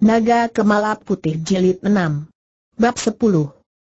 Naga Kemala Putih Jilid 6 Bab 10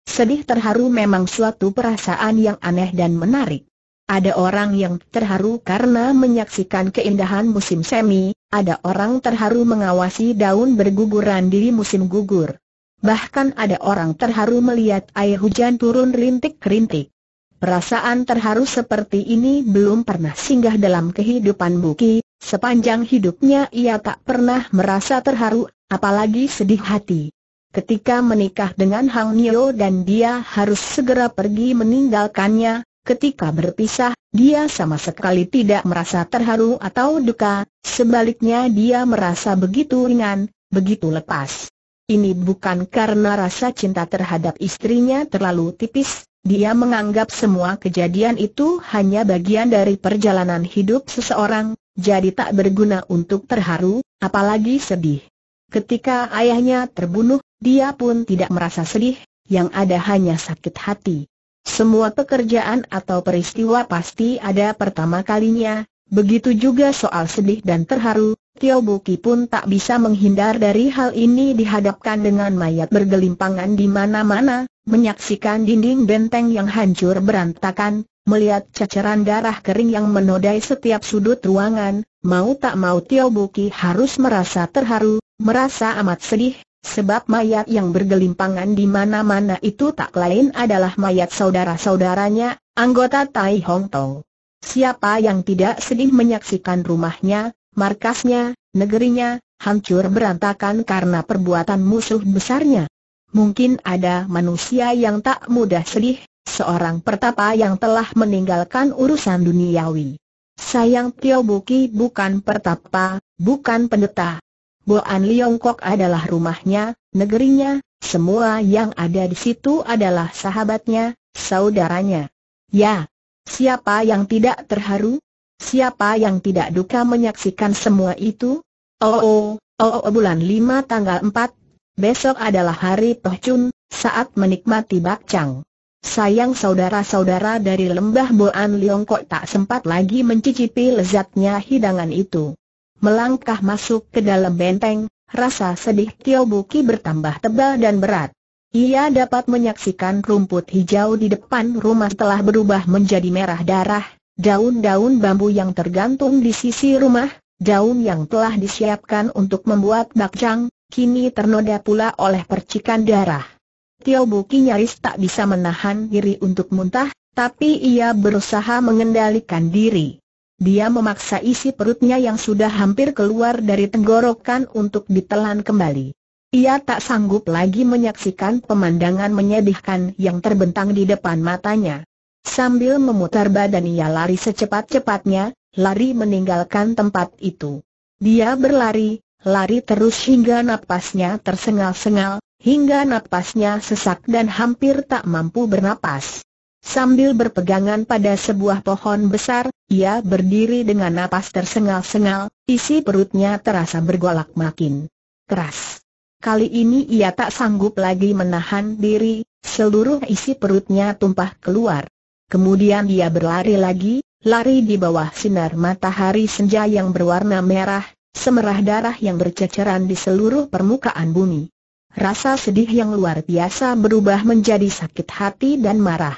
Sedih terharu memang suatu perasaan yang aneh dan menarik. Ada orang yang terharu karena menyaksikan keindahan musim semi, ada orang terharu mengawasi daun berguguran di musim gugur. Bahkan ada orang terharu melihat air hujan turun rintik-rintik. Perasaan terharu seperti ini belum pernah singgah dalam kehidupan Buki, sepanjang hidupnya ia tak pernah merasa terharu apalagi sedih hati. Ketika menikah dengan Hang Nio dan dia harus segera pergi meninggalkannya, ketika berpisah, dia sama sekali tidak merasa terharu atau duka, sebaliknya dia merasa begitu ringan, begitu lepas. Ini bukan karena rasa cinta terhadap istrinya terlalu tipis, dia menganggap semua kejadian itu hanya bagian dari perjalanan hidup seseorang, jadi tak berguna untuk terharu, apalagi sedih. Ketika ayahnya terbunuh, dia pun tidak merasa sedih, yang ada hanya sakit hati. Semua pekerjaan atau peristiwa pasti ada pertama kalinya, begitu juga soal sedih dan terharu, Tio Buki pun tak bisa menghindar dari hal ini dihadapkan dengan mayat bergelimpangan di mana-mana, menyaksikan dinding benteng yang hancur berantakan, melihat ceceran darah kering yang menodai setiap sudut ruangan, mau tak mau Tio Buki harus merasa terharu, Merasa amat sedih, sebab mayat yang bergelimpangan di mana-mana itu tak lain adalah mayat saudara-saudaranya, anggota Tai Hong Tong. Siapa yang tidak sedih menyaksikan rumahnya, markasnya, negerinya, hancur berantakan karena perbuatan musuh besarnya. Mungkin ada manusia yang tak mudah sedih, seorang pertapa yang telah meninggalkan urusan duniawi. Sayang Tio Buki bukan pertapa, bukan pendeta. Boan Liongkok adalah rumahnya, negerinya, semua yang ada di situ adalah sahabatnya, saudaranya. Ya, siapa yang tidak terharu? Siapa yang tidak duka menyaksikan semua itu? Oh, oh, oh, oh bulan 5 tanggal 4, besok adalah hari Toh Chun, saat menikmati bakcang. Sayang saudara-saudara dari lembah Boan Liongkok tak sempat lagi mencicipi lezatnya hidangan itu melangkah masuk ke dalam benteng, rasa sedih Tio Buki bertambah tebal dan berat. Ia dapat menyaksikan rumput hijau di depan rumah telah berubah menjadi merah darah, daun-daun bambu yang tergantung di sisi rumah, daun yang telah disiapkan untuk membuat bakcang, kini ternoda pula oleh percikan darah. Tio Buki nyaris tak bisa menahan diri untuk muntah, tapi ia berusaha mengendalikan diri. Dia memaksa isi perutnya yang sudah hampir keluar dari tenggorokan untuk ditelan kembali. Ia tak sanggup lagi menyaksikan pemandangan menyedihkan yang terbentang di depan matanya. Sambil memutar badan ia lari secepat-cepatnya, lari meninggalkan tempat itu. Dia berlari, lari terus hingga napasnya tersengal-sengal, hingga napasnya sesak dan hampir tak mampu bernapas. Sambil berpegangan pada sebuah pohon besar, ia berdiri dengan napas tersengal-sengal, isi perutnya terasa bergolak makin keras. Kali ini ia tak sanggup lagi menahan diri, seluruh isi perutnya tumpah keluar. Kemudian ia berlari lagi, lari di bawah sinar matahari senja yang berwarna merah, semerah darah yang berceceran di seluruh permukaan bumi. Rasa sedih yang luar biasa berubah menjadi sakit hati dan marah.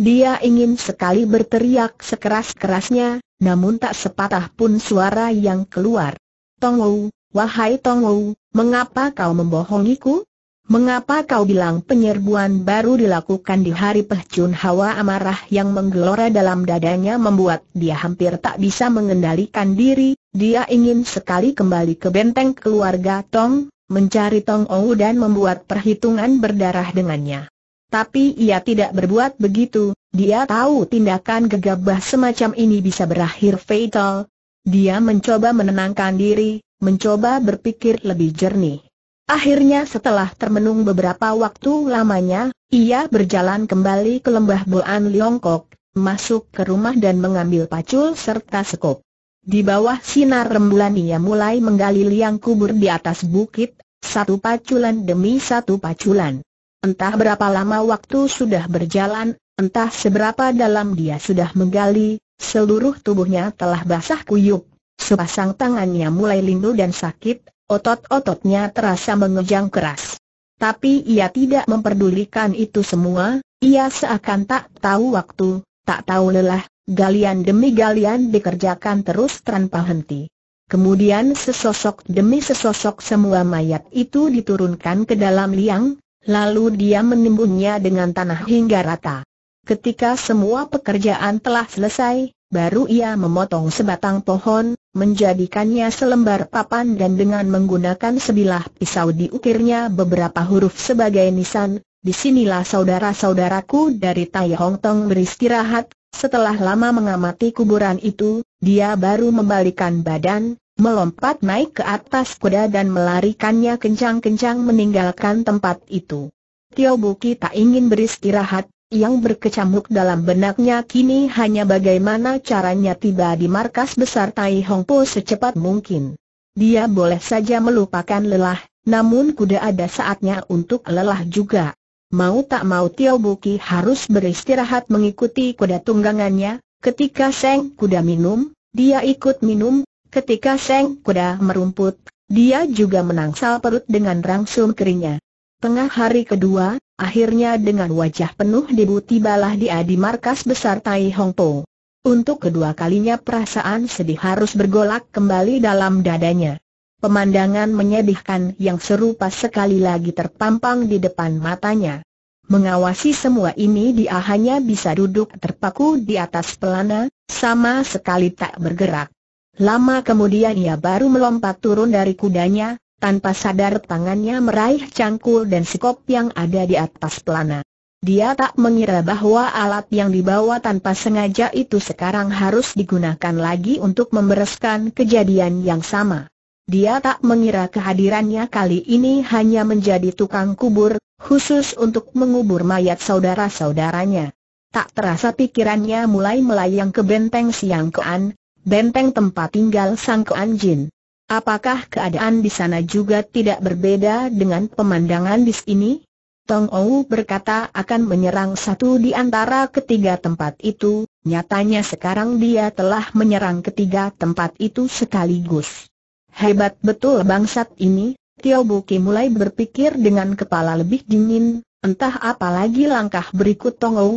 Dia ingin sekali berteriak sekeras-kerasnya, namun tak sepatah pun suara yang keluar. Tongwu, wahai Tongwu, mengapa kau membohongiku? Mengapa kau bilang penyerbuan baru dilakukan di hari pehcun hawa amarah yang menggelora dalam dadanya membuat dia hampir tak bisa mengendalikan diri, dia ingin sekali kembali ke benteng keluarga Tong, mencari Tong Ou dan membuat perhitungan berdarah dengannya. Tapi ia tidak berbuat begitu, dia tahu tindakan gegabah semacam ini bisa berakhir fatal. Dia mencoba menenangkan diri, mencoba berpikir lebih jernih. Akhirnya setelah termenung beberapa waktu lamanya, ia berjalan kembali ke lembah Boan Liongkok, masuk ke rumah dan mengambil pacul serta sekop. Di bawah sinar rembulan ia mulai menggali liang kubur di atas bukit, satu paculan demi satu paculan. Entah berapa lama waktu sudah berjalan, entah seberapa dalam dia sudah menggali, seluruh tubuhnya telah basah kuyup. Sepasang tangannya mulai lindu dan sakit, otot-ototnya terasa mengejang keras. Tapi ia tidak memperdulikan itu semua, ia seakan tak tahu waktu, tak tahu lelah, galian demi galian dikerjakan terus tanpa henti. Kemudian sesosok demi sesosok semua mayat itu diturunkan ke dalam liang, Lalu dia menimbunnya dengan tanah hingga rata. Ketika semua pekerjaan telah selesai, baru ia memotong sebatang pohon, menjadikannya selembar papan dan dengan menggunakan sebilah pisau diukirnya beberapa huruf sebagai nisan, disinilah saudara-saudaraku dari Tai Hong Tong beristirahat, setelah lama mengamati kuburan itu, dia baru membalikan badan, melompat naik ke atas kuda dan melarikannya kencang-kencang meninggalkan tempat itu. Tio Buki tak ingin beristirahat, yang berkecamuk dalam benaknya kini hanya bagaimana caranya tiba di markas besar Tai Hong Po secepat mungkin. Dia boleh saja melupakan lelah, namun kuda ada saatnya untuk lelah juga. Mau tak mau Tio Buki harus beristirahat mengikuti kuda tunggangannya, ketika Seng kuda minum, dia ikut minum, Ketika Seng Kuda merumput, dia juga menangsal perut dengan rangsum keringnya. Tengah hari kedua, akhirnya dengan wajah penuh debu tibalah dia di markas besar Tai Hong Po. Untuk kedua kalinya perasaan sedih harus bergolak kembali dalam dadanya. Pemandangan menyedihkan yang serupa sekali lagi terpampang di depan matanya. Mengawasi semua ini dia hanya bisa duduk terpaku di atas pelana, sama sekali tak bergerak. Lama kemudian ia baru melompat turun dari kudanya, tanpa sadar tangannya meraih cangkul dan sikop yang ada di atas pelana. Dia tak mengira bahwa alat yang dibawa tanpa sengaja itu sekarang harus digunakan lagi untuk membereskan kejadian yang sama. Dia tak mengira kehadirannya kali ini hanya menjadi tukang kubur, khusus untuk mengubur mayat saudara-saudaranya. Tak terasa pikirannya mulai melayang ke benteng Siangkean, benteng tempat tinggal sang keanjin. Apakah keadaan di sana juga tidak berbeda dengan pemandangan di sini? Tong Ou berkata akan menyerang satu di antara ketiga tempat itu, nyatanya sekarang dia telah menyerang ketiga tempat itu sekaligus. Hebat betul bangsat ini, Tio Buki mulai berpikir dengan kepala lebih dingin, entah apa lagi langkah berikut Tong Ou.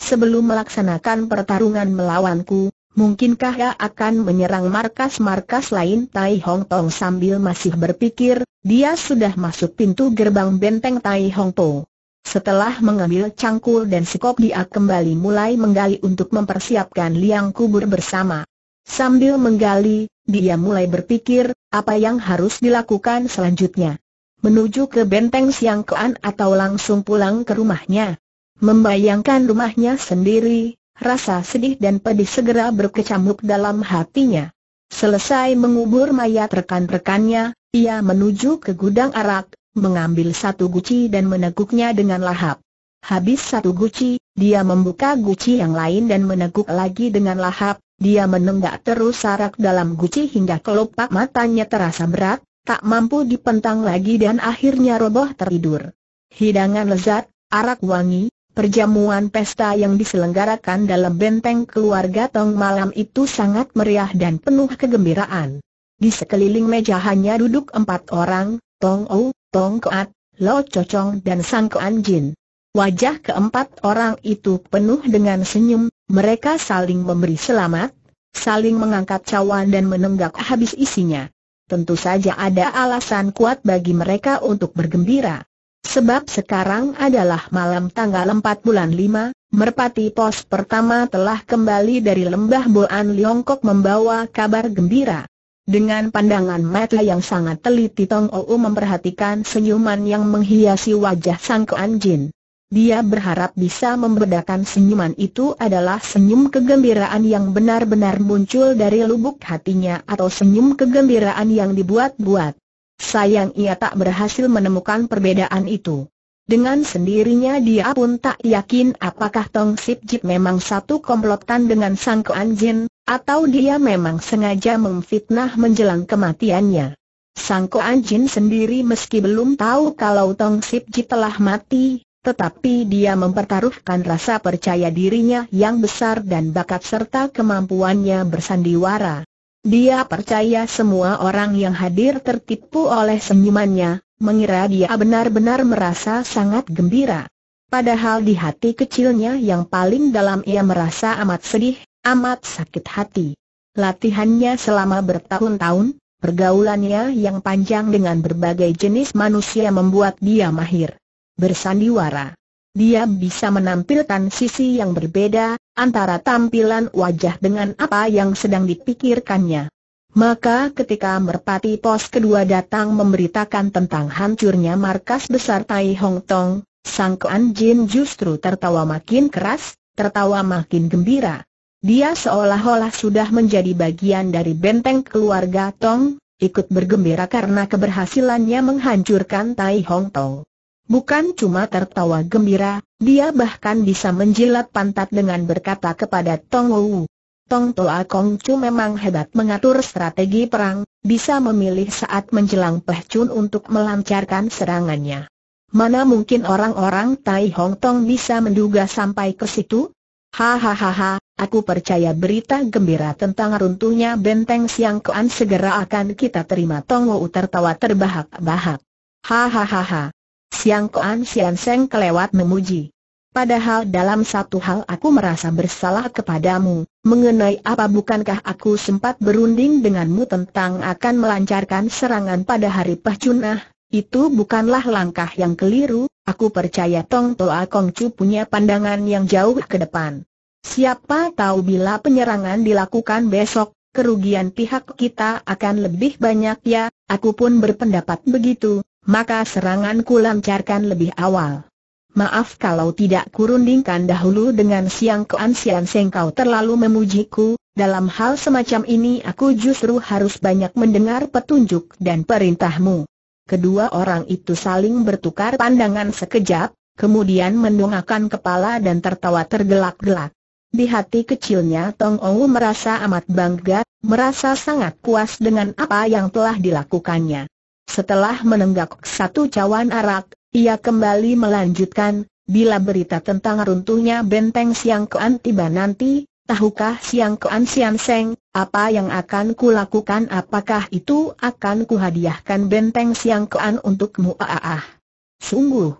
Sebelum melaksanakan pertarungan melawanku, Mungkinkah ia akan menyerang markas-markas lain Tai Hong Tong sambil masih berpikir, dia sudah masuk pintu gerbang benteng Tai Hong Po. Setelah mengambil cangkul dan sekop dia kembali mulai menggali untuk mempersiapkan liang kubur bersama. Sambil menggali, dia mulai berpikir, apa yang harus dilakukan selanjutnya. Menuju ke benteng Siang Kean atau langsung pulang ke rumahnya. Membayangkan rumahnya sendiri, Rasa sedih dan pedih segera berkecamuk dalam hatinya. Selesai mengubur mayat rekan-rekannya, ia menuju ke gudang arak, mengambil satu guci dan meneguknya dengan lahap. Habis satu guci, dia membuka guci yang lain dan meneguk lagi dengan lahap, dia menenggak terus arak dalam guci hingga kelopak matanya terasa berat, tak mampu dipentang lagi dan akhirnya roboh tertidur. Hidangan lezat, arak wangi, Perjamuan pesta yang diselenggarakan dalam benteng keluarga Tong malam itu sangat meriah dan penuh kegembiraan. Di sekeliling meja hanya duduk empat orang, Tong Ou, Tong Koat, Lo Cocong dan Sang Kuan Jin. Wajah keempat orang itu penuh dengan senyum, mereka saling memberi selamat, saling mengangkat cawan dan menenggak habis isinya. Tentu saja ada alasan kuat bagi mereka untuk bergembira. Sebab sekarang adalah malam tanggal 4 bulan 5, merpati pos pertama telah kembali dari lembah Boan Liongkok membawa kabar gembira. Dengan pandangan mata yang sangat teliti Tong Ou memperhatikan senyuman yang menghiasi wajah Sang Kuan Jin. Dia berharap bisa membedakan senyuman itu adalah senyum kegembiraan yang benar-benar muncul dari lubuk hatinya atau senyum kegembiraan yang dibuat-buat. Sayang ia tak berhasil menemukan perbedaan itu. Dengan sendirinya dia pun tak yakin apakah Tong Sip Jip memang satu komplotan dengan Sang Kuan Jin, atau dia memang sengaja memfitnah menjelang kematiannya. Sang Kuan Jin sendiri meski belum tahu kalau Tong Sip Jip telah mati, tetapi dia mempertaruhkan rasa percaya dirinya yang besar dan bakat serta kemampuannya bersandiwara. Dia percaya semua orang yang hadir tertipu oleh senyumannya, mengira dia benar-benar merasa sangat gembira. Padahal di hati kecilnya yang paling dalam ia merasa amat sedih, amat sakit hati. Latihannya selama bertahun-tahun, pergaulannya yang panjang dengan berbagai jenis manusia membuat dia mahir bersandiwara. Dia bisa menampilkan sisi yang berbeda, antara tampilan wajah dengan apa yang sedang dipikirkannya. Maka ketika merpati pos kedua datang memberitakan tentang hancurnya markas besar Tai Hong Tong, Sang Kuan Jin justru tertawa makin keras, tertawa makin gembira. Dia seolah-olah sudah menjadi bagian dari benteng keluarga Tong, ikut bergembira karena keberhasilannya menghancurkan Tai Hong Tong. Bukan cuma tertawa gembira, dia bahkan bisa menjilat pantat dengan berkata kepada Tong Wu. Tong Toa Kong Chu memang hebat mengatur strategi perang, bisa memilih saat menjelang Chun untuk melancarkan serangannya. Mana mungkin orang-orang Tai Hong Tong bisa menduga sampai ke situ? Hahaha, aku percaya berita gembira tentang runtuhnya benteng Siang Kuan segera akan kita terima Tong Wu tertawa terbahak-bahak. Hahaha, Siang Koan Sian Seng kelewat memuji. Padahal dalam satu hal aku merasa bersalah kepadamu, mengenai apa bukankah aku sempat berunding denganmu tentang akan melancarkan serangan pada hari Pahcunah, itu bukanlah langkah yang keliru, aku percaya Tong Toa Kong Chu punya pandangan yang jauh ke depan. Siapa tahu bila penyerangan dilakukan besok, kerugian pihak kita akan lebih banyak ya, aku pun berpendapat begitu, maka serangan seranganku lancarkan lebih awal. Maaf kalau tidak kurundingkan dahulu dengan siang keansian siang seng kau terlalu memujiku, dalam hal semacam ini aku justru harus banyak mendengar petunjuk dan perintahmu. Kedua orang itu saling bertukar pandangan sekejap, kemudian mendongakkan kepala dan tertawa tergelak-gelak. Di hati kecilnya Tong Ou merasa amat bangga, merasa sangat puas dengan apa yang telah dilakukannya. Setelah menenggak satu cawan arak, ia kembali melanjutkan, bila berita tentang runtuhnya benteng Siang Kean tiba nanti, tahukah Siang Kean Sian Seng, apa yang akan kulakukan apakah itu akan kuhadiahkan benteng Siang Kean untukmu ah Sungguh.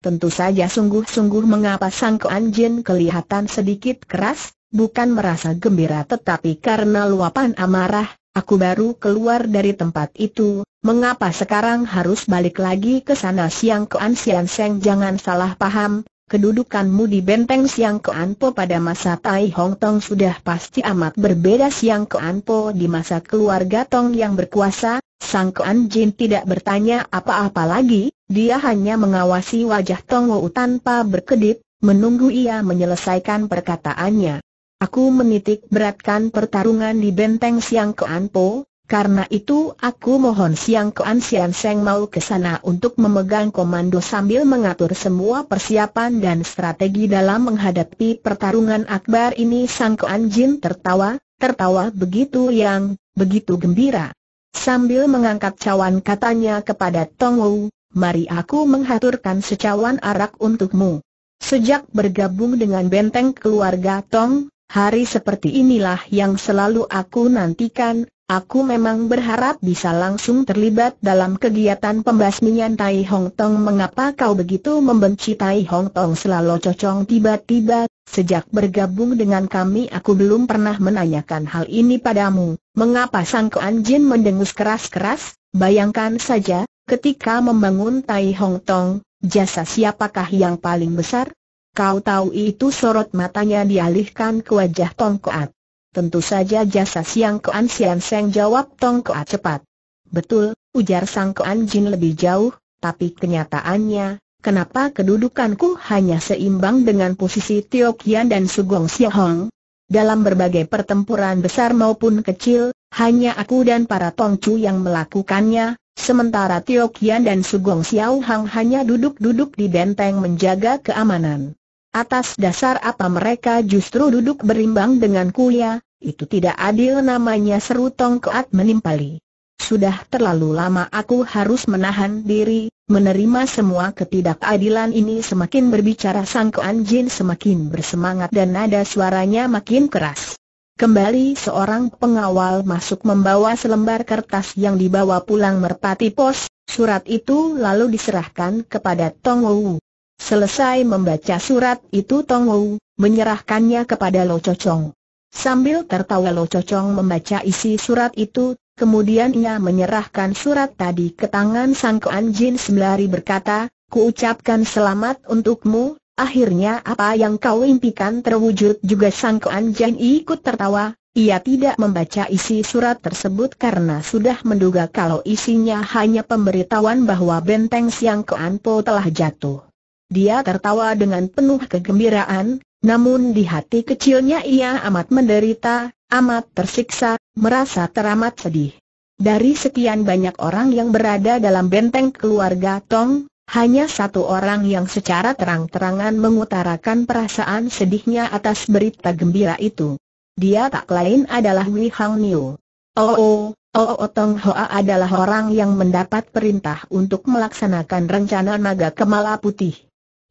Tentu saja sungguh-sungguh mengapa Sang Kean Jin kelihatan sedikit keras, bukan merasa gembira tetapi karena luapan amarah, Aku baru keluar dari tempat itu, mengapa sekarang harus balik lagi ke sana Siang Kean Sian Seng jangan salah paham, kedudukanmu di benteng Siang Kean Po pada masa Tai Hong Tong sudah pasti amat berbeda Siang Kean Po di masa keluarga Tong yang berkuasa, Sang Kean Jin tidak bertanya apa-apa lagi, dia hanya mengawasi wajah Tong Wu tanpa berkedip, menunggu ia menyelesaikan perkataannya. Aku menitik beratkan pertarungan di benteng Siang Kean Po, karena itu aku mohon Siang Kean Sian Seng mau ke sana untuk memegang komando sambil mengatur semua persiapan dan strategi dalam menghadapi pertarungan akbar ini Sang Kean Jin tertawa, tertawa begitu yang, begitu gembira. Sambil mengangkat cawan katanya kepada Tong Wu, mari aku menghaturkan secawan arak untukmu. Sejak bergabung dengan benteng keluarga Tong, hari seperti inilah yang selalu aku nantikan, aku memang berharap bisa langsung terlibat dalam kegiatan pembasmian Tai Hong Tong. Mengapa kau begitu membenci Tai Hong Tong selalu cocong tiba-tiba, sejak bergabung dengan kami aku belum pernah menanyakan hal ini padamu, mengapa Sang Kuan Jin mendengus keras-keras, bayangkan saja, ketika membangun Tai Hong Tong, jasa siapakah yang paling besar? Kau tahu itu sorot matanya dialihkan ke wajah Tong Koat. Tentu saja jasa Siang Koan Sian Seng jawab Tong Koat cepat. Betul, ujar Sang Koan Jin lebih jauh, tapi kenyataannya, kenapa kedudukanku hanya seimbang dengan posisi Tio Kian dan Sugong Hong? Dalam berbagai pertempuran besar maupun kecil, hanya aku dan para Tong Chu yang melakukannya, sementara Tio Kian dan Sugong Xiao Hang hanya duduk-duduk di benteng menjaga keamanan. Atas dasar apa mereka justru duduk berimbang dengan kuya, itu tidak adil namanya seru Tong menimpali. Sudah terlalu lama aku harus menahan diri, menerima semua ketidakadilan ini semakin berbicara Sang Kuan Jin semakin bersemangat dan nada suaranya makin keras. Kembali seorang pengawal masuk membawa selembar kertas yang dibawa pulang merpati pos, surat itu lalu diserahkan kepada Tong Wu. Selesai membaca surat itu Tong Wu, menyerahkannya kepada Lo Cocong. Sambil tertawa Lo Cocong membaca isi surat itu, kemudian ia menyerahkan surat tadi ke tangan Sang Kuan Jin sembari berkata, Kuucapkan selamat untukmu, akhirnya apa yang kau impikan terwujud juga Sang Kuan Jin ikut tertawa, ia tidak membaca isi surat tersebut karena sudah menduga kalau isinya hanya pemberitahuan bahwa benteng Siang Po telah jatuh. Dia tertawa dengan penuh kegembiraan, namun di hati kecilnya ia amat menderita, amat tersiksa, merasa teramat sedih. Dari sekian banyak orang yang berada dalam benteng keluarga Tong, hanya satu orang yang secara terang-terangan mengutarakan perasaan sedihnya atas berita gembira itu. Dia tak lain adalah Wei Hang Niu. Oh, oh, oh, Oh Tong Hoa adalah orang yang mendapat perintah untuk melaksanakan rencana naga kemala putih.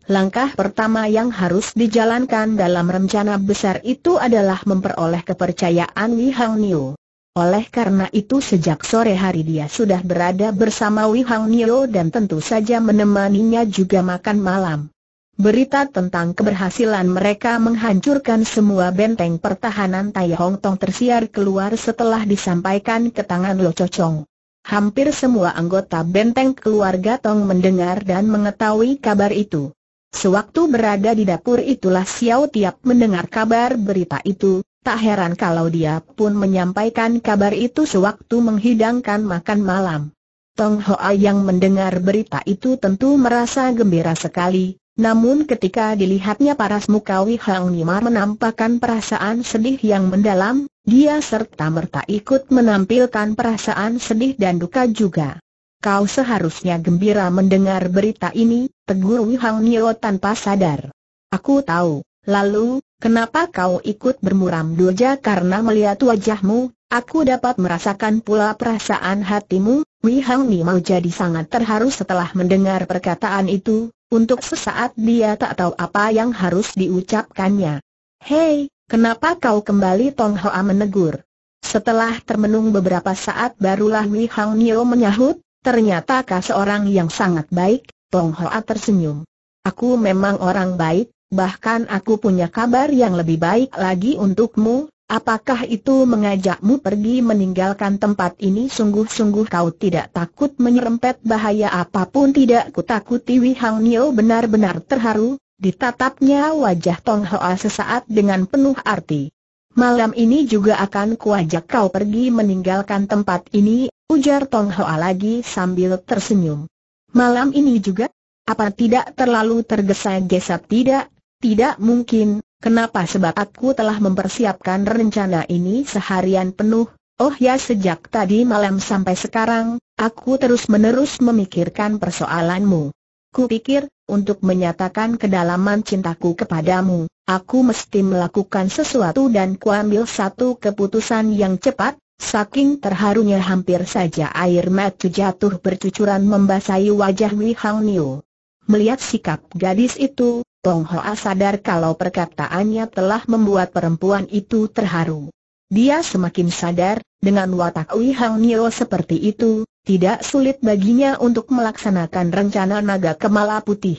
Langkah pertama yang harus dijalankan dalam rencana besar itu adalah memperoleh kepercayaan Wihang Hang Niu. Oleh karena itu sejak sore hari dia sudah berada bersama Wihang Hang Niu dan tentu saja menemaninya juga makan malam. Berita tentang keberhasilan mereka menghancurkan semua benteng pertahanan Tai Hong Tong tersiar keluar setelah disampaikan ke tangan Lo Chong. Hampir semua anggota benteng keluarga Tong mendengar dan mengetahui kabar itu. Sewaktu berada di dapur itulah Xiao Tiap mendengar kabar berita itu, tak heran kalau dia pun menyampaikan kabar itu sewaktu menghidangkan makan malam. Tong Hoa yang mendengar berita itu tentu merasa gembira sekali, namun ketika dilihatnya paras muka Wei Hang Nimar menampakkan perasaan sedih yang mendalam, dia serta merta ikut menampilkan perasaan sedih dan duka juga. Kau seharusnya gembira mendengar berita ini, tegur Wihang Nio tanpa sadar. Aku tahu, lalu, kenapa kau ikut bermuram durja karena melihat wajahmu, aku dapat merasakan pula perasaan hatimu, Wihang Nio jadi sangat terharu setelah mendengar perkataan itu, untuk sesaat dia tak tahu apa yang harus diucapkannya. Hei, kenapa kau kembali Tong Hoa menegur? Setelah termenung beberapa saat barulah Wihang Nio menyahut, Ternyata seorang yang sangat baik, Tong Hoa tersenyum. Aku memang orang baik, bahkan aku punya kabar yang lebih baik lagi untukmu, apakah itu mengajakmu pergi meninggalkan tempat ini sungguh-sungguh kau tidak takut menyerempet bahaya apapun tidak kutakuti Wei Hang Nio benar-benar terharu, ditatapnya wajah Tong Hoa sesaat dengan penuh arti. Malam ini juga akan kuajak kau pergi meninggalkan tempat ini, Ujar Tong Hoa lagi sambil tersenyum. Malam ini juga? Apa tidak terlalu tergesa-gesa? Tidak, tidak mungkin. Kenapa sebab aku telah mempersiapkan rencana ini seharian penuh. Oh ya sejak tadi malam sampai sekarang, aku terus-menerus memikirkan persoalanmu. Ku pikir untuk menyatakan kedalaman cintaku kepadamu, aku mesti melakukan sesuatu dan kuambil satu keputusan yang cepat, Saking terharunya hampir saja air mata jatuh bercucuran membasahi wajah Wei Hang Niu. Melihat sikap gadis itu, Tong Hoa sadar kalau perkataannya telah membuat perempuan itu terharu. Dia semakin sadar, dengan watak Wei Hang Nio seperti itu, tidak sulit baginya untuk melaksanakan rencana naga kemala putih.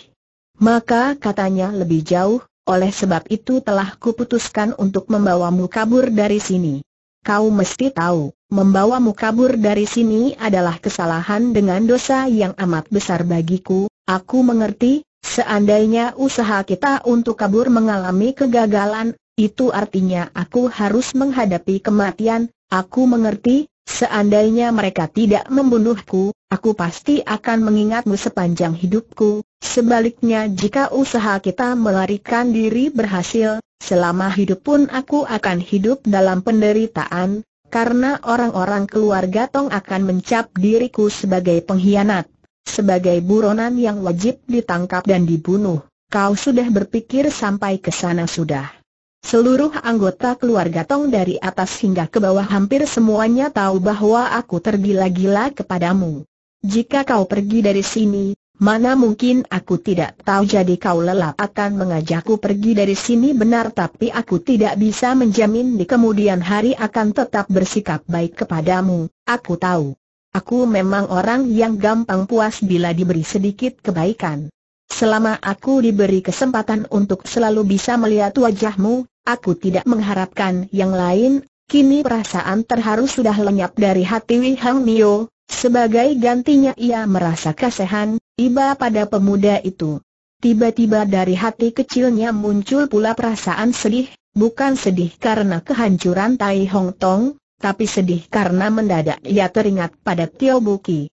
Maka katanya lebih jauh, oleh sebab itu telah kuputuskan untuk membawamu kabur dari sini. Kau mesti tahu, membawamu kabur dari sini adalah kesalahan dengan dosa yang amat besar bagiku, aku mengerti, seandainya usaha kita untuk kabur mengalami kegagalan, itu artinya aku harus menghadapi kematian, aku mengerti, seandainya mereka tidak membunuhku, aku pasti akan mengingatmu sepanjang hidupku, sebaliknya jika usaha kita melarikan diri berhasil, Selama hidup pun aku akan hidup dalam penderitaan, karena orang-orang keluarga Tong akan mencap diriku sebagai pengkhianat, sebagai buronan yang wajib ditangkap dan dibunuh. Kau sudah berpikir sampai ke sana sudah. Seluruh anggota keluarga Tong dari atas hingga ke bawah hampir semuanya tahu bahwa aku tergila-gila kepadamu. Jika kau pergi dari sini, Mana mungkin aku tidak tahu jadi kau lelap akan mengajakku pergi dari sini benar tapi aku tidak bisa menjamin di kemudian hari akan tetap bersikap baik kepadamu, aku tahu. Aku memang orang yang gampang puas bila diberi sedikit kebaikan. Selama aku diberi kesempatan untuk selalu bisa melihat wajahmu, aku tidak mengharapkan yang lain, kini perasaan terharu sudah lenyap dari hati Wihang Mio, sebagai gantinya ia merasa kasihan, iba pada pemuda itu. Tiba-tiba dari hati kecilnya muncul pula perasaan sedih, bukan sedih karena kehancuran Tai Hong Tong, tapi sedih karena mendadak ia teringat pada Tio Buki.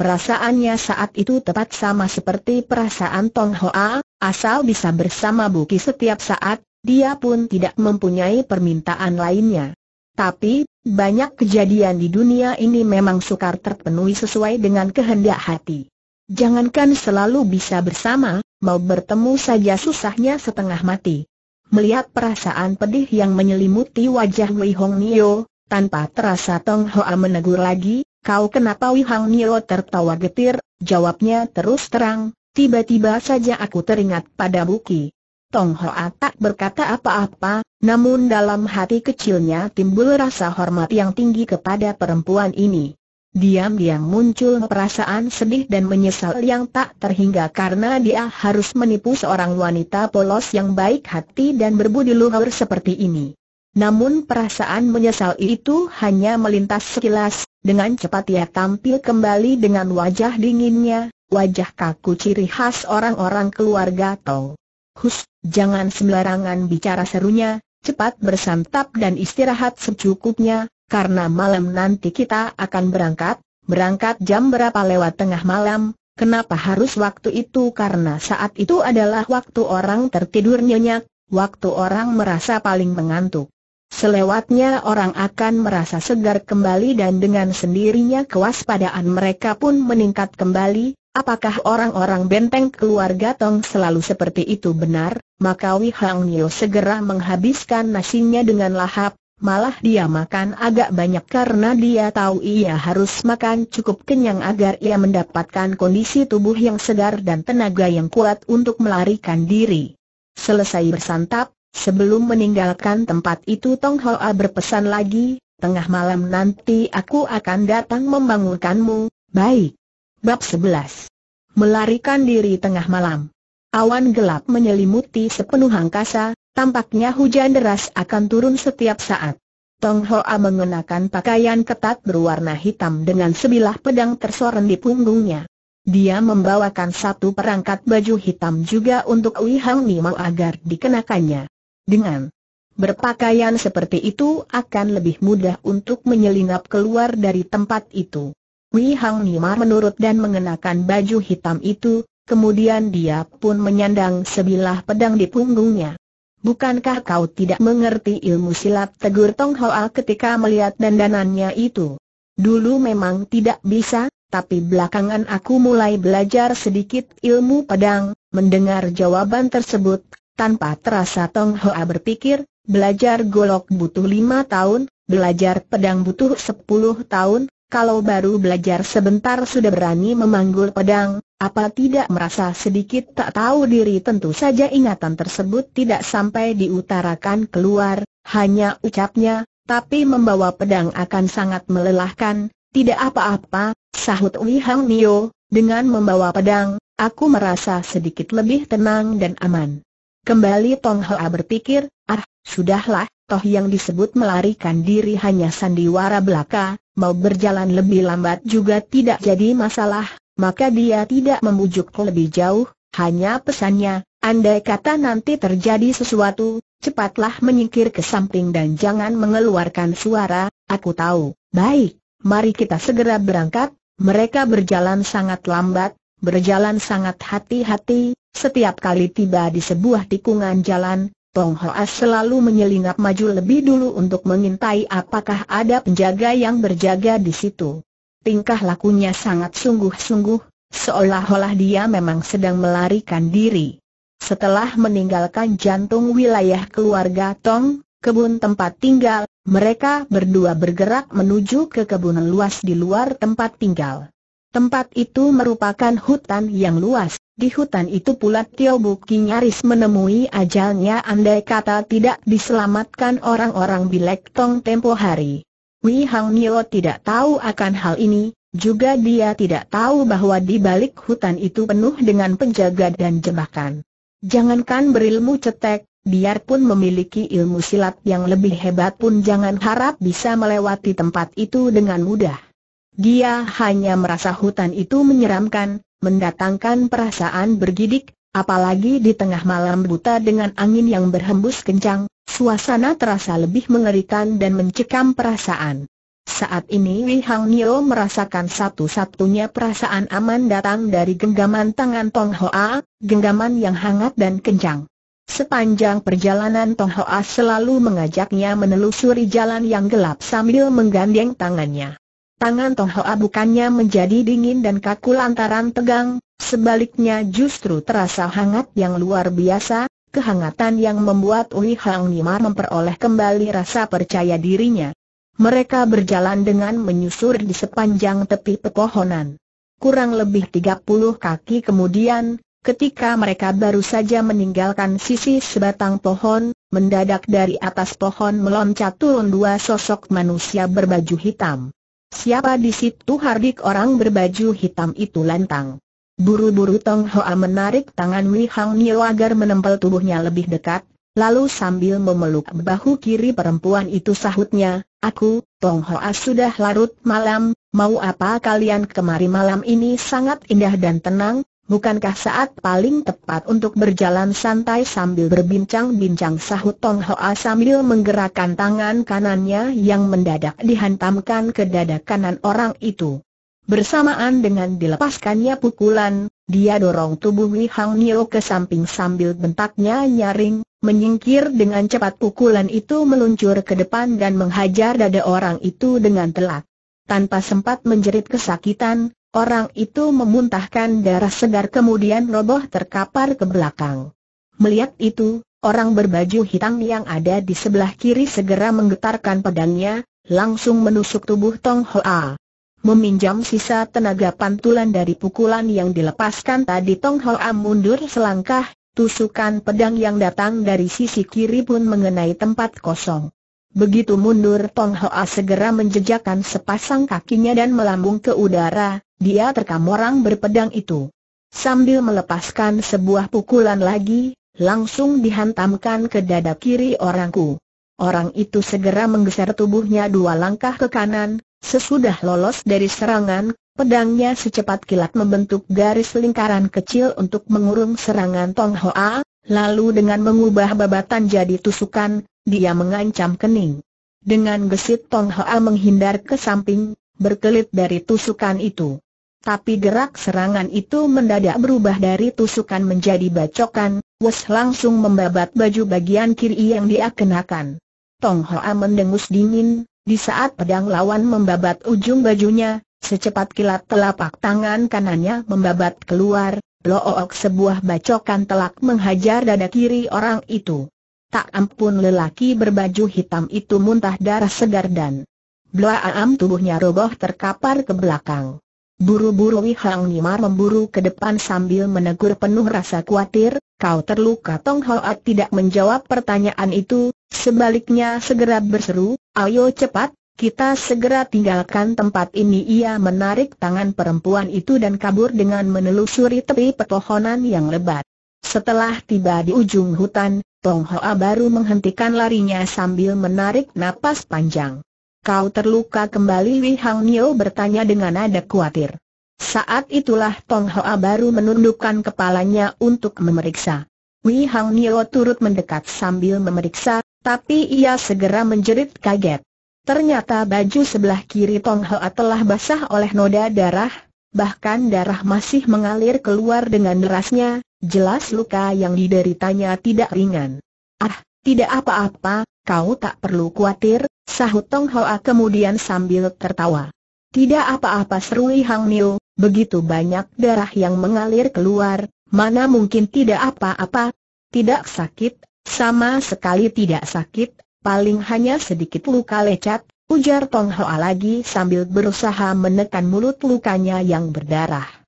Perasaannya saat itu tepat sama seperti perasaan Tong Hoa, asal bisa bersama Buki setiap saat, dia pun tidak mempunyai permintaan lainnya. Tapi, banyak kejadian di dunia ini memang sukar terpenuhi sesuai dengan kehendak hati. Jangankan selalu bisa bersama, mau bertemu saja susahnya setengah mati. Melihat perasaan pedih yang menyelimuti wajah Wei Hong Nio, tanpa terasa Tong Hoa menegur lagi, kau kenapa Wei Hong Nio tertawa getir, jawabnya terus terang, tiba-tiba saja aku teringat pada Buki. Tong Hoa tak berkata apa-apa, namun dalam hati kecilnya timbul rasa hormat yang tinggi kepada perempuan ini. Diam-diam muncul perasaan sedih dan menyesal yang tak terhingga karena dia harus menipu seorang wanita polos yang baik hati dan berbudi luhur seperti ini. Namun perasaan menyesal itu hanya melintas sekilas, dengan cepat ia tampil kembali dengan wajah dinginnya, wajah kaku ciri khas orang-orang keluarga Tong. Hus, jangan sembarangan bicara serunya, cepat bersantap dan istirahat secukupnya, karena malam nanti kita akan berangkat, berangkat jam berapa lewat tengah malam, kenapa harus waktu itu karena saat itu adalah waktu orang tertidur nyenyak, waktu orang merasa paling mengantuk. Selewatnya orang akan merasa segar kembali dan dengan sendirinya kewaspadaan mereka pun meningkat kembali, Apakah orang-orang benteng keluarga Tong selalu seperti itu benar? Maka Wei Hang Nio segera menghabiskan nasinya dengan lahap, malah dia makan agak banyak karena dia tahu ia harus makan cukup kenyang agar ia mendapatkan kondisi tubuh yang segar dan tenaga yang kuat untuk melarikan diri. Selesai bersantap, sebelum meninggalkan tempat itu Tong Hoa berpesan lagi, tengah malam nanti aku akan datang membangunkanmu, baik. Bab 11. Melarikan diri tengah malam. Awan gelap menyelimuti sepenuh angkasa, tampaknya hujan deras akan turun setiap saat. Tong Hoa mengenakan pakaian ketat berwarna hitam dengan sebilah pedang tersorong di punggungnya. Dia membawakan satu perangkat baju hitam juga untuk Wei Hang Nima agar dikenakannya. Dengan berpakaian seperti itu akan lebih mudah untuk menyelinap keluar dari tempat itu. Wei Hang Nima menurut dan mengenakan baju hitam itu, kemudian dia pun menyandang sebilah pedang di punggungnya. Bukankah kau tidak mengerti ilmu silat tegur Tong Hoa ketika melihat dandanannya itu? Dulu memang tidak bisa, tapi belakangan aku mulai belajar sedikit ilmu pedang, mendengar jawaban tersebut, tanpa terasa Tong Hoa berpikir, belajar golok butuh lima tahun, belajar pedang butuh sepuluh tahun, kalau baru belajar sebentar sudah berani memanggul pedang, apa tidak merasa sedikit tak tahu diri tentu saja ingatan tersebut tidak sampai diutarakan keluar, hanya ucapnya, tapi membawa pedang akan sangat melelahkan, tidak apa-apa, sahut Wei Hang Nio, dengan membawa pedang, aku merasa sedikit lebih tenang dan aman. Kembali Tong Hoa berpikir, ah, sudahlah, Toh yang disebut melarikan diri hanya sandiwara belaka, mau berjalan lebih lambat juga tidak jadi masalah, maka dia tidak membujuk lebih jauh, hanya pesannya, andai kata nanti terjadi sesuatu, cepatlah menyingkir ke samping dan jangan mengeluarkan suara, aku tahu, baik, mari kita segera berangkat, mereka berjalan sangat lambat, berjalan sangat hati-hati, setiap kali tiba di sebuah tikungan jalan, Tong Hoa selalu menyelinap maju lebih dulu untuk mengintai apakah ada penjaga yang berjaga di situ. Tingkah lakunya sangat sungguh-sungguh, seolah-olah dia memang sedang melarikan diri. Setelah meninggalkan jantung wilayah keluarga Tong, kebun tempat tinggal, mereka berdua bergerak menuju ke kebun luas di luar tempat tinggal. Tempat itu merupakan hutan yang luas, di hutan itu pula Tio Buki nyaris menemui ajalnya andai kata tidak diselamatkan orang-orang Bilek Tong tempo hari. Wei Hang Nio tidak tahu akan hal ini, juga dia tidak tahu bahwa di balik hutan itu penuh dengan penjaga dan jebakan. Jangankan berilmu cetek, biarpun memiliki ilmu silat yang lebih hebat pun jangan harap bisa melewati tempat itu dengan mudah. Dia hanya merasa hutan itu menyeramkan, mendatangkan perasaan bergidik, apalagi di tengah malam buta dengan angin yang berhembus kencang, suasana terasa lebih mengerikan dan mencekam perasaan. Saat ini Wei Hang Nio merasakan satu-satunya perasaan aman datang dari genggaman tangan Tong Hoa, genggaman yang hangat dan kencang. Sepanjang perjalanan Tong Hoa selalu mengajaknya menelusuri jalan yang gelap sambil menggandeng tangannya. Tangan Tohoa bukannya menjadi dingin dan kaku lantaran tegang, sebaliknya justru terasa hangat yang luar biasa, kehangatan yang membuat Ui Hang Nimar memperoleh kembali rasa percaya dirinya. Mereka berjalan dengan menyusur di sepanjang tepi pepohonan. Kurang lebih 30 kaki kemudian, Ketika mereka baru saja meninggalkan sisi sebatang pohon, mendadak dari atas pohon meloncat turun dua sosok manusia berbaju hitam. Siapa di situ Hardik orang berbaju hitam itu lantang. Buru-buru Tong Hoa menarik tangan Wei Hang Nio agar menempel tubuhnya lebih dekat, lalu sambil memeluk bahu kiri perempuan itu sahutnya, Aku, Tong Hoa sudah larut malam, mau apa kalian kemari malam ini sangat indah dan tenang, Bukankah saat paling tepat untuk berjalan santai sambil berbincang-bincang sahut Tong Hoa sambil menggerakkan tangan kanannya yang mendadak dihantamkan ke dada kanan orang itu. Bersamaan dengan dilepaskannya pukulan, dia dorong tubuh Wi Hang Nio ke samping sambil bentaknya nyaring, menyingkir dengan cepat pukulan itu meluncur ke depan dan menghajar dada orang itu dengan telak. Tanpa sempat menjerit kesakitan, Orang itu memuntahkan darah segar kemudian roboh terkapar ke belakang. Melihat itu, orang berbaju hitam yang ada di sebelah kiri segera menggetarkan pedangnya, langsung menusuk tubuh Tong Hoa. Meminjam sisa tenaga pantulan dari pukulan yang dilepaskan tadi Tong Hoa mundur selangkah, tusukan pedang yang datang dari sisi kiri pun mengenai tempat kosong. Begitu mundur Tong Hoa segera menjejakkan sepasang kakinya dan melambung ke udara, dia terkam orang berpedang itu. Sambil melepaskan sebuah pukulan lagi, langsung dihantamkan ke dada kiri orangku. Orang itu segera menggeser tubuhnya dua langkah ke kanan, sesudah lolos dari serangan, pedangnya secepat kilat membentuk garis lingkaran kecil untuk mengurung serangan Tong Hoa, lalu dengan mengubah babatan jadi tusukan, dia mengancam kening. Dengan gesit Tong Hoa menghindar ke samping, berkelit dari tusukan itu. Tapi gerak serangan itu mendadak berubah dari tusukan menjadi bacokan, Wes langsung membabat baju bagian kiri yang dia kenakan. Tong Hoa mendengus dingin, di saat pedang lawan membabat ujung bajunya, secepat kilat telapak tangan kanannya membabat keluar, look sebuah bacokan telak menghajar dada kiri orang itu tak ampun lelaki berbaju hitam itu muntah darah segar dan Blaam tubuhnya roboh terkapar ke belakang. Buru-buru Wihang Nimar memburu ke depan sambil menegur penuh rasa khawatir, kau terluka Tong Hoat tidak menjawab pertanyaan itu, sebaliknya segera berseru, ayo cepat, kita segera tinggalkan tempat ini Ia menarik tangan perempuan itu dan kabur dengan menelusuri tepi pepohonan yang lebat. Setelah tiba di ujung hutan, Tong Hoa baru menghentikan larinya sambil menarik napas panjang. Kau terluka kembali Wei Hang Nio bertanya dengan nada khawatir. Saat itulah Tong Hoa baru menundukkan kepalanya untuk memeriksa. Wei Hang Nio turut mendekat sambil memeriksa, tapi ia segera menjerit kaget. Ternyata baju sebelah kiri Tong Hoa telah basah oleh noda darah, bahkan darah masih mengalir keluar dengan derasnya, Jelas luka yang dideritanya tidak ringan. Ah, tidak apa-apa, kau tak perlu khawatir, sahut Tong Hoa kemudian sambil tertawa. Tidak apa-apa serui Hang Niu, begitu banyak darah yang mengalir keluar, mana mungkin tidak apa-apa. Tidak sakit, sama sekali tidak sakit, paling hanya sedikit luka lecet, ujar Tong Hoa lagi sambil berusaha menekan mulut lukanya yang berdarah.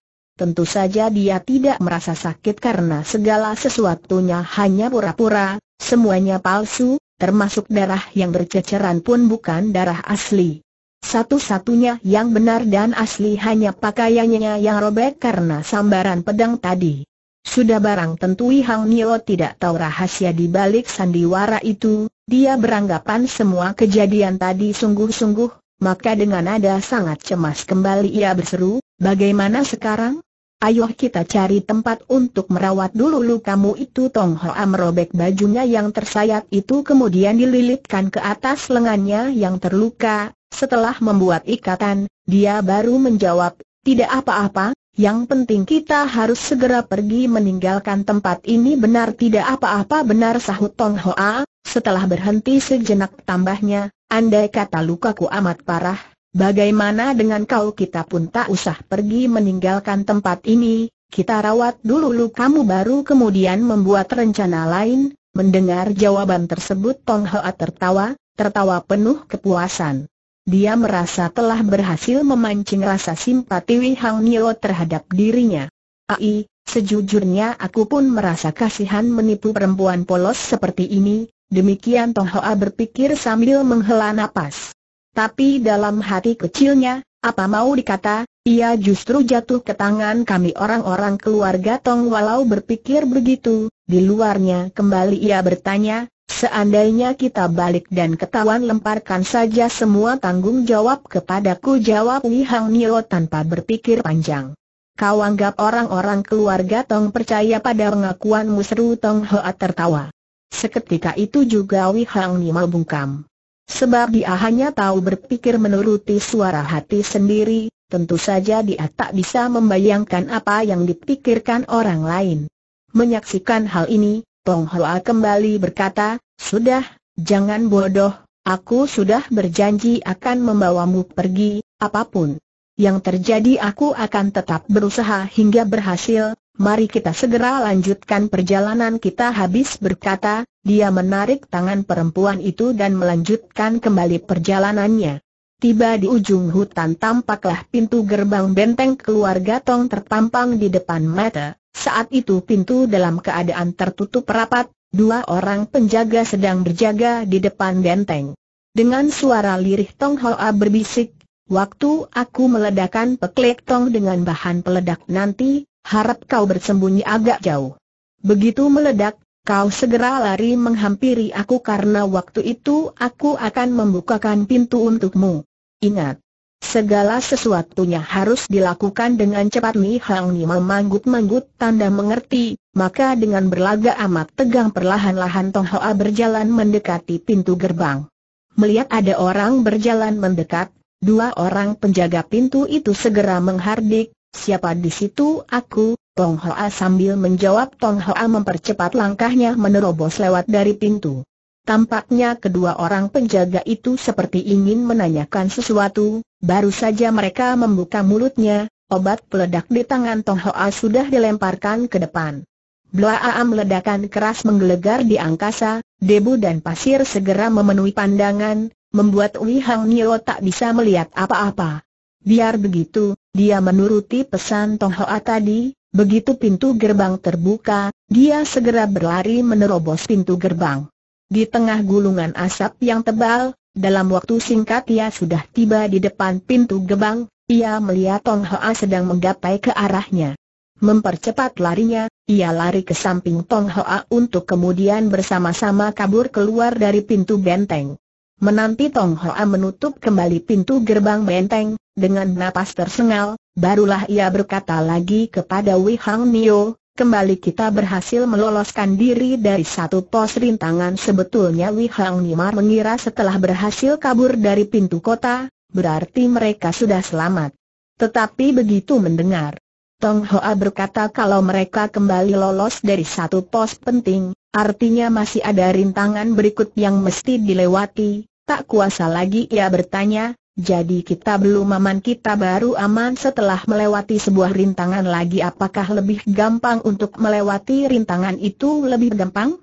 Tentu saja dia tidak merasa sakit karena segala sesuatunya hanya pura-pura, semuanya palsu, termasuk darah yang berceceran pun bukan darah asli. Satu-satunya yang benar dan asli hanya pakaiannya yang robek karena sambaran pedang tadi. Sudah barang tentu Hang Nio tidak tahu rahasia di balik sandiwara itu, dia beranggapan semua kejadian tadi sungguh-sungguh, maka dengan nada sangat cemas kembali ia berseru, bagaimana sekarang? Ayo kita cari tempat untuk merawat dulu lukamu itu Tong Hoa merobek bajunya yang tersayat itu kemudian dililitkan ke atas lengannya yang terluka, setelah membuat ikatan, dia baru menjawab, tidak apa-apa, yang penting kita harus segera pergi meninggalkan tempat ini benar tidak apa-apa benar sahut Tong Hoa, setelah berhenti sejenak tambahnya, andai kata lukaku amat parah, Bagaimana dengan kau kita pun tak usah pergi meninggalkan tempat ini, kita rawat dulu kamu baru kemudian membuat rencana lain, mendengar jawaban tersebut Tong Hoa tertawa, tertawa penuh kepuasan. Dia merasa telah berhasil memancing rasa simpati Wei Hang Nio terhadap dirinya. Ai, sejujurnya aku pun merasa kasihan menipu perempuan polos seperti ini, demikian Tong Hoa berpikir sambil menghela napas. Tapi dalam hati kecilnya, apa mau dikata, ia justru jatuh ke tangan kami orang-orang keluarga Tong walau berpikir begitu, di luarnya kembali ia bertanya, Seandainya kita balik dan ketahuan lemparkan saja semua tanggung jawab kepadaku jawab Li Hang Nio tanpa berpikir panjang. Kau anggap orang-orang keluarga Tong percaya pada pengakuanmu seru Tong Hoa tertawa. Seketika itu juga Wi Hang Nio bungkam. Sebab dia hanya tahu berpikir menuruti suara hati sendiri, tentu saja dia tak bisa membayangkan apa yang dipikirkan orang lain. Menyaksikan hal ini, Tong Hoa kembali berkata, Sudah, jangan bodoh, aku sudah berjanji akan membawamu pergi, apapun. Yang terjadi aku akan tetap berusaha hingga berhasil, mari kita segera lanjutkan perjalanan kita habis berkata, dia menarik tangan perempuan itu dan melanjutkan kembali perjalanannya. Tiba di ujung hutan tampaklah pintu gerbang benteng keluarga Tong tertampang di depan mata. Saat itu pintu dalam keadaan tertutup rapat, dua orang penjaga sedang berjaga di depan benteng. Dengan suara lirih Tong Hoa berbisik, waktu aku meledakan peklek Tong dengan bahan peledak nanti, harap kau bersembunyi agak jauh. Begitu meledak, Kau segera lari menghampiri aku karena waktu itu aku akan membukakan pintu untukmu. Ingat, segala sesuatunya harus dilakukan dengan cepat nih. Hang Ni memanggut-manggut tanda mengerti, maka dengan berlaga amat tegang perlahan-lahan Tong Hoa berjalan mendekati pintu gerbang. Melihat ada orang berjalan mendekat, dua orang penjaga pintu itu segera menghardik, siapa di situ aku, Tong Hoa sambil menjawab Tong Hoa mempercepat langkahnya menerobos lewat dari pintu. Tampaknya kedua orang penjaga itu seperti ingin menanyakan sesuatu, baru saja mereka membuka mulutnya, obat peledak di tangan Tong Hoa sudah dilemparkan ke depan. Blaam ledakan keras menggelegar di angkasa, debu dan pasir segera memenuhi pandangan, membuat Wei Hang Nio tak bisa melihat apa-apa. Biar begitu, dia menuruti pesan Tong Hoa tadi, Begitu pintu gerbang terbuka, dia segera berlari menerobos pintu gerbang. Di tengah gulungan asap yang tebal, dalam waktu singkat ia sudah tiba di depan pintu gerbang, ia melihat Tong Hoa sedang menggapai ke arahnya. Mempercepat larinya, ia lari ke samping Tong Hoa untuk kemudian bersama-sama kabur keluar dari pintu benteng. Menanti Tong Hoa menutup kembali pintu gerbang benteng, dengan napas tersengal, barulah ia berkata lagi kepada Wei Hang Nio, kembali kita berhasil meloloskan diri dari satu pos rintangan sebetulnya Wei Hang Nio mengira setelah berhasil kabur dari pintu kota, berarti mereka sudah selamat. Tetapi begitu mendengar, Tong Hoa berkata kalau mereka kembali lolos dari satu pos penting, artinya masih ada rintangan berikut yang mesti dilewati, tak kuasa lagi ia bertanya, jadi kita belum aman kita baru aman setelah melewati sebuah rintangan lagi apakah lebih gampang untuk melewati rintangan itu lebih gampang?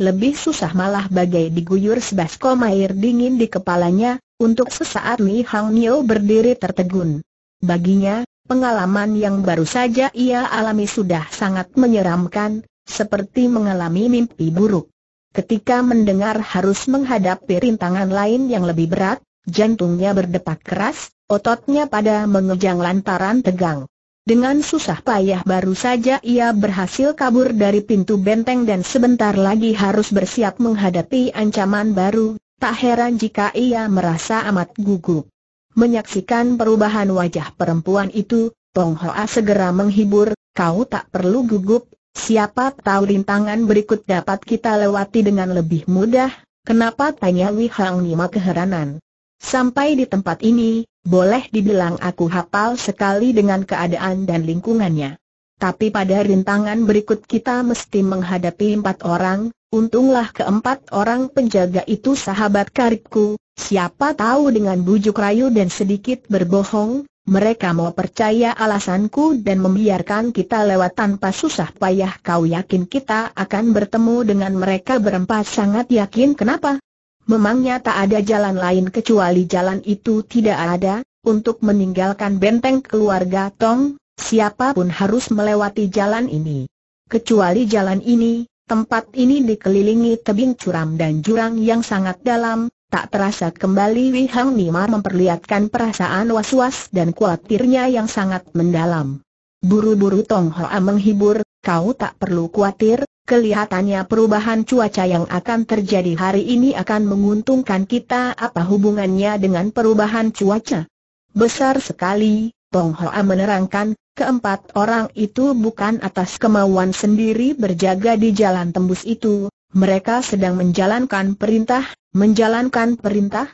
Lebih susah malah bagai diguyur sebaskom air dingin di kepalanya, untuk sesaat Li Hang Nio berdiri tertegun. Baginya, pengalaman yang baru saja ia alami sudah sangat menyeramkan, seperti mengalami mimpi buruk. Ketika mendengar harus menghadapi rintangan lain yang lebih berat, Jantungnya berdetak keras, ototnya pada mengejang lantaran tegang. Dengan susah payah baru saja ia berhasil kabur dari pintu benteng dan sebentar lagi harus bersiap menghadapi ancaman baru, tak heran jika ia merasa amat gugup. Menyaksikan perubahan wajah perempuan itu, Tong Hoa segera menghibur, kau tak perlu gugup, siapa tahu rintangan berikut dapat kita lewati dengan lebih mudah, kenapa tanya Wihang Nima keheranan. Sampai di tempat ini, boleh dibilang aku hafal sekali dengan keadaan dan lingkungannya. Tapi pada rintangan berikut kita mesti menghadapi empat orang, untunglah keempat orang penjaga itu sahabat karibku, siapa tahu dengan bujuk rayu dan sedikit berbohong, mereka mau percaya alasanku dan membiarkan kita lewat tanpa susah payah kau yakin kita akan bertemu dengan mereka berempat sangat yakin kenapa? Memangnya tak ada jalan lain kecuali jalan itu tidak ada, untuk meninggalkan benteng keluarga Tong, siapapun harus melewati jalan ini. Kecuali jalan ini, tempat ini dikelilingi tebing curam dan jurang yang sangat dalam, tak terasa kembali Wei Hang memperlihatkan perasaan was-was dan khawatirnya yang sangat mendalam. Buru-buru Tong Hoa menghibur, kau tak perlu khawatir, kelihatannya perubahan cuaca yang akan terjadi hari ini akan menguntungkan kita apa hubungannya dengan perubahan cuaca. Besar sekali, Tong Hoa menerangkan, keempat orang itu bukan atas kemauan sendiri berjaga di jalan tembus itu, mereka sedang menjalankan perintah, menjalankan perintah.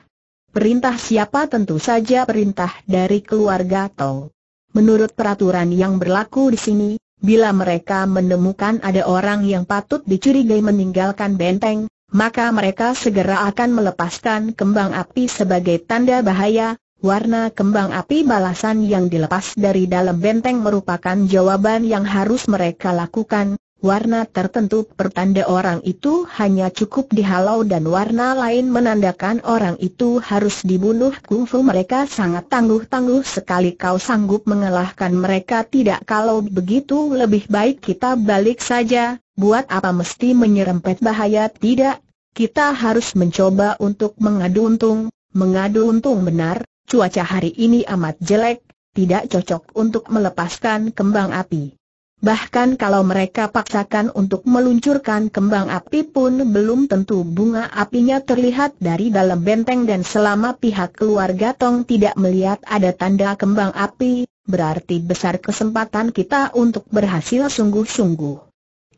Perintah siapa tentu saja perintah dari keluarga Tong. Menurut peraturan yang berlaku di sini, Bila mereka menemukan ada orang yang patut dicurigai meninggalkan benteng, maka mereka segera akan melepaskan kembang api sebagai tanda bahaya. Warna kembang api balasan yang dilepas dari dalam benteng merupakan jawaban yang harus mereka lakukan, warna tertentu pertanda orang itu hanya cukup dihalau dan warna lain menandakan orang itu harus dibunuh kungfu mereka sangat tangguh-tangguh sekali kau sanggup mengalahkan mereka tidak kalau begitu lebih baik kita balik saja, buat apa mesti menyerempet bahaya tidak, kita harus mencoba untuk mengadu untung, mengadu untung benar, cuaca hari ini amat jelek, tidak cocok untuk melepaskan kembang api. Bahkan kalau mereka paksakan untuk meluncurkan kembang api pun belum tentu bunga apinya terlihat dari dalam benteng dan selama pihak keluarga Tong tidak melihat ada tanda kembang api, berarti besar kesempatan kita untuk berhasil sungguh-sungguh.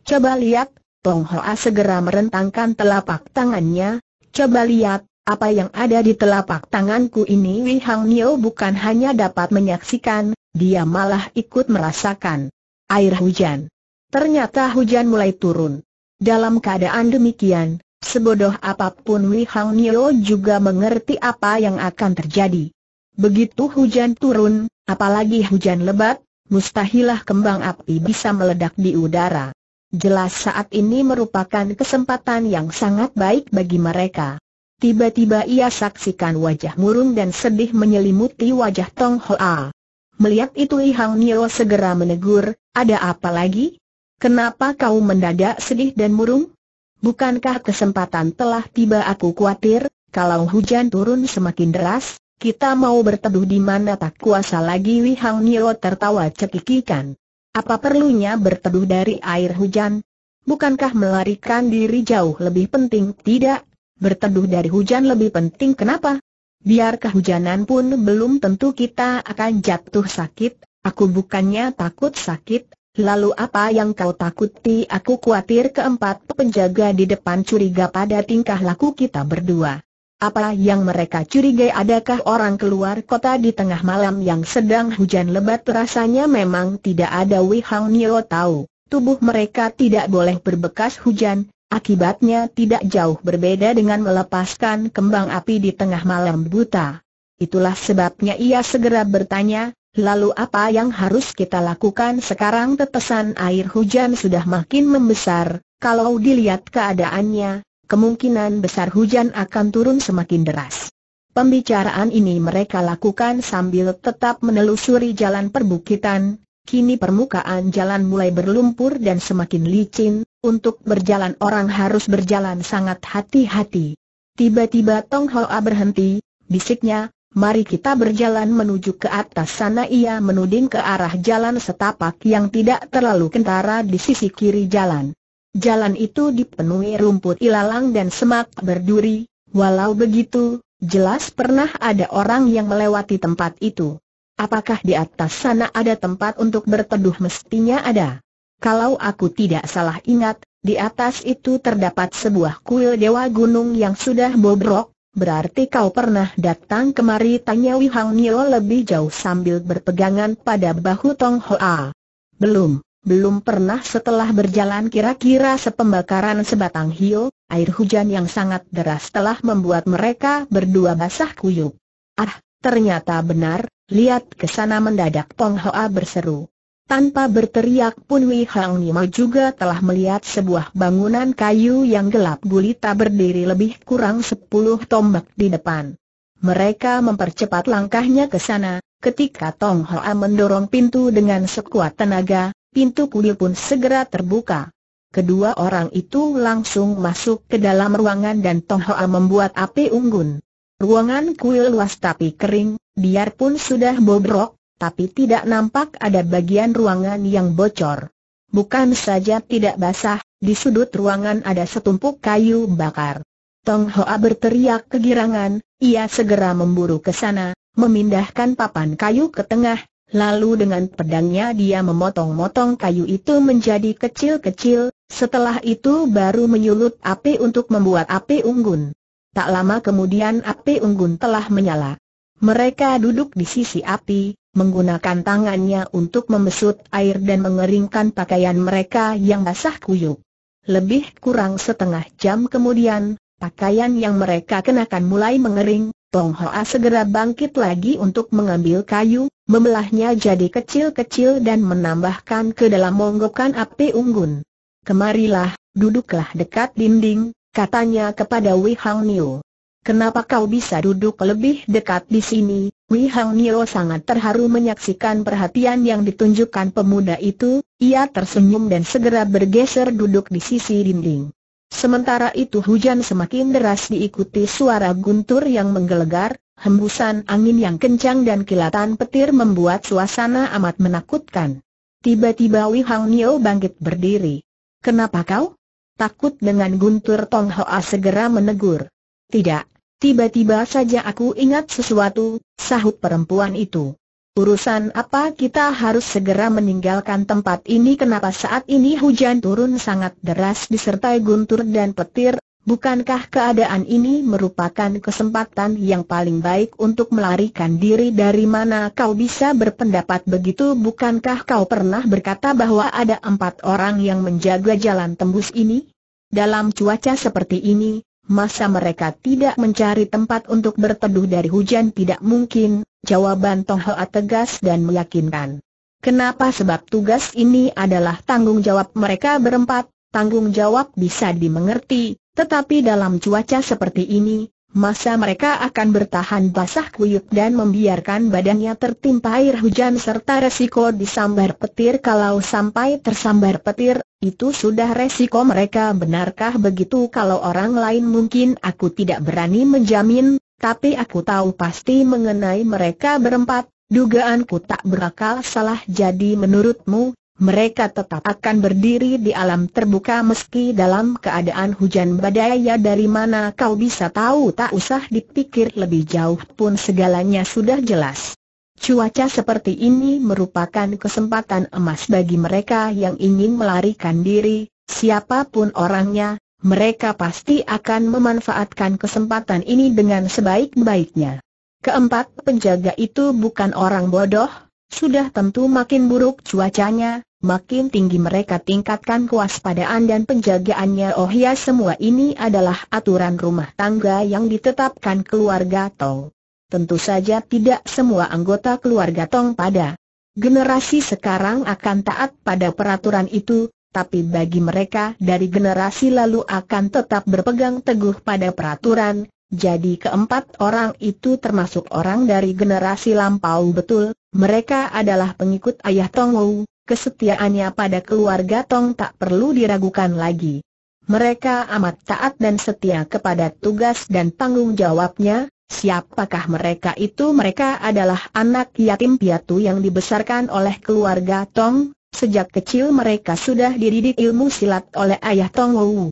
Coba lihat, Tong Hoa segera merentangkan telapak tangannya, coba lihat, apa yang ada di telapak tanganku ini Wihang Nio bukan hanya dapat menyaksikan, dia malah ikut merasakan air hujan. Ternyata hujan mulai turun. Dalam keadaan demikian, sebodoh apapun Wei Hang Nio juga mengerti apa yang akan terjadi. Begitu hujan turun, apalagi hujan lebat, mustahilah kembang api bisa meledak di udara. Jelas saat ini merupakan kesempatan yang sangat baik bagi mereka. Tiba-tiba ia saksikan wajah murung dan sedih menyelimuti wajah Tong Hoa. Melihat itu Li Hang segera menegur, ada apa lagi? Kenapa kau mendadak sedih dan murung? Bukankah kesempatan telah tiba aku khawatir, kalau hujan turun semakin deras, kita mau berteduh di mana tak kuasa lagi Li Hang tertawa cekikikan. Apa perlunya berteduh dari air hujan? Bukankah melarikan diri jauh lebih penting? Tidak, berteduh dari hujan lebih penting kenapa? biar kehujanan pun belum tentu kita akan jatuh sakit, aku bukannya takut sakit, lalu apa yang kau takuti aku khawatir keempat penjaga di depan curiga pada tingkah laku kita berdua. Apa yang mereka curigai adakah orang keluar kota di tengah malam yang sedang hujan lebat rasanya memang tidak ada Wihang Nio tahu, tubuh mereka tidak boleh berbekas hujan, Akibatnya tidak jauh berbeda dengan melepaskan kembang api di tengah malam buta. Itulah sebabnya ia segera bertanya, lalu apa yang harus kita lakukan sekarang tetesan air hujan sudah makin membesar, kalau dilihat keadaannya, kemungkinan besar hujan akan turun semakin deras. Pembicaraan ini mereka lakukan sambil tetap menelusuri jalan perbukitan, kini permukaan jalan mulai berlumpur dan semakin licin, untuk berjalan orang harus berjalan sangat hati-hati. Tiba-tiba Tong Hoa berhenti, bisiknya, mari kita berjalan menuju ke atas sana ia menuding ke arah jalan setapak yang tidak terlalu kentara di sisi kiri jalan. Jalan itu dipenuhi rumput ilalang dan semak berduri, walau begitu, jelas pernah ada orang yang melewati tempat itu. Apakah di atas sana ada tempat untuk berteduh mestinya ada? Kalau aku tidak salah ingat, di atas itu terdapat sebuah kuil dewa gunung yang sudah bobrok, berarti kau pernah datang kemari tanya Wihang Nio lebih jauh sambil berpegangan pada bahu Tong Hoa. Belum, belum pernah setelah berjalan kira-kira sepembakaran sebatang hio, air hujan yang sangat deras telah membuat mereka berdua basah kuyup. Ah, ternyata benar, lihat ke sana mendadak Tong Hoa berseru. Tanpa berteriak pun Wei Hang Nima juga telah melihat sebuah bangunan kayu yang gelap gulita berdiri lebih kurang sepuluh tombak di depan. Mereka mempercepat langkahnya ke sana, ketika Tong Hoa mendorong pintu dengan sekuat tenaga, pintu kuil pun segera terbuka. Kedua orang itu langsung masuk ke dalam ruangan dan Tong Hoa membuat api unggun. Ruangan kuil luas tapi kering, biarpun sudah bobrok, tapi tidak nampak ada bagian ruangan yang bocor. Bukan saja tidak basah, di sudut ruangan ada setumpuk kayu bakar. Tong Hoa berteriak kegirangan, ia segera memburu ke sana, memindahkan papan kayu ke tengah, lalu dengan pedangnya dia memotong-motong kayu itu menjadi kecil-kecil, setelah itu baru menyulut api untuk membuat api unggun. Tak lama kemudian api unggun telah menyala. Mereka duduk di sisi api, menggunakan tangannya untuk membesut air dan mengeringkan pakaian mereka yang basah kuyuk. Lebih kurang setengah jam kemudian, pakaian yang mereka kenakan mulai mengering, Tong Hoa segera bangkit lagi untuk mengambil kayu, membelahnya jadi kecil-kecil dan menambahkan ke dalam monggokan api unggun. Kemarilah, duduklah dekat dinding, katanya kepada Wei Hang Niu. Kenapa kau bisa duduk lebih dekat di sini, Wei Hao Nio sangat terharu menyaksikan perhatian yang ditunjukkan pemuda itu, ia tersenyum dan segera bergeser duduk di sisi dinding. Sementara itu hujan semakin deras diikuti suara guntur yang menggelegar, hembusan angin yang kencang dan kilatan petir membuat suasana amat menakutkan. Tiba-tiba Wei Hao Nio bangkit berdiri. Kenapa kau? Takut dengan guntur Tong Hoa segera menegur. Tidak, Tiba-tiba saja aku ingat sesuatu, sahut perempuan itu. Urusan apa kita harus segera meninggalkan tempat ini kenapa saat ini hujan turun sangat deras disertai guntur dan petir, bukankah keadaan ini merupakan kesempatan yang paling baik untuk melarikan diri dari mana kau bisa berpendapat begitu bukankah kau pernah berkata bahwa ada empat orang yang menjaga jalan tembus ini? Dalam cuaca seperti ini, Masa mereka tidak mencari tempat untuk berteduh dari hujan tidak mungkin, jawaban Tong Hoa tegas dan meyakinkan. Kenapa sebab tugas ini adalah tanggung jawab mereka berempat, tanggung jawab bisa dimengerti, tetapi dalam cuaca seperti ini, masa mereka akan bertahan basah kuyup dan membiarkan badannya tertimpa air hujan serta resiko disambar petir kalau sampai tersambar petir, itu sudah resiko mereka benarkah begitu kalau orang lain mungkin aku tidak berani menjamin, tapi aku tahu pasti mengenai mereka berempat, dugaanku tak berakal salah jadi menurutmu, mereka tetap akan berdiri di alam terbuka meski dalam keadaan hujan badai ya dari mana kau bisa tahu tak usah dipikir lebih jauh pun segalanya sudah jelas. Cuaca seperti ini merupakan kesempatan emas bagi mereka yang ingin melarikan diri, siapapun orangnya, mereka pasti akan memanfaatkan kesempatan ini dengan sebaik-baiknya. Keempat penjaga itu bukan orang bodoh, sudah tentu makin buruk cuacanya, Makin tinggi mereka tingkatkan kewaspadaan dan penjagaannya oh ya semua ini adalah aturan rumah tangga yang ditetapkan keluarga Tong. Tentu saja tidak semua anggota keluarga Tong pada generasi sekarang akan taat pada peraturan itu, tapi bagi mereka dari generasi lalu akan tetap berpegang teguh pada peraturan, jadi keempat orang itu termasuk orang dari generasi lampau betul, mereka adalah pengikut ayah Tong Wu, kesetiaannya pada keluarga Tong tak perlu diragukan lagi. Mereka amat taat dan setia kepada tugas dan tanggung jawabnya, siapakah mereka itu? Mereka adalah anak yatim piatu yang dibesarkan oleh keluarga Tong, sejak kecil mereka sudah dididik ilmu silat oleh ayah Tong Wu.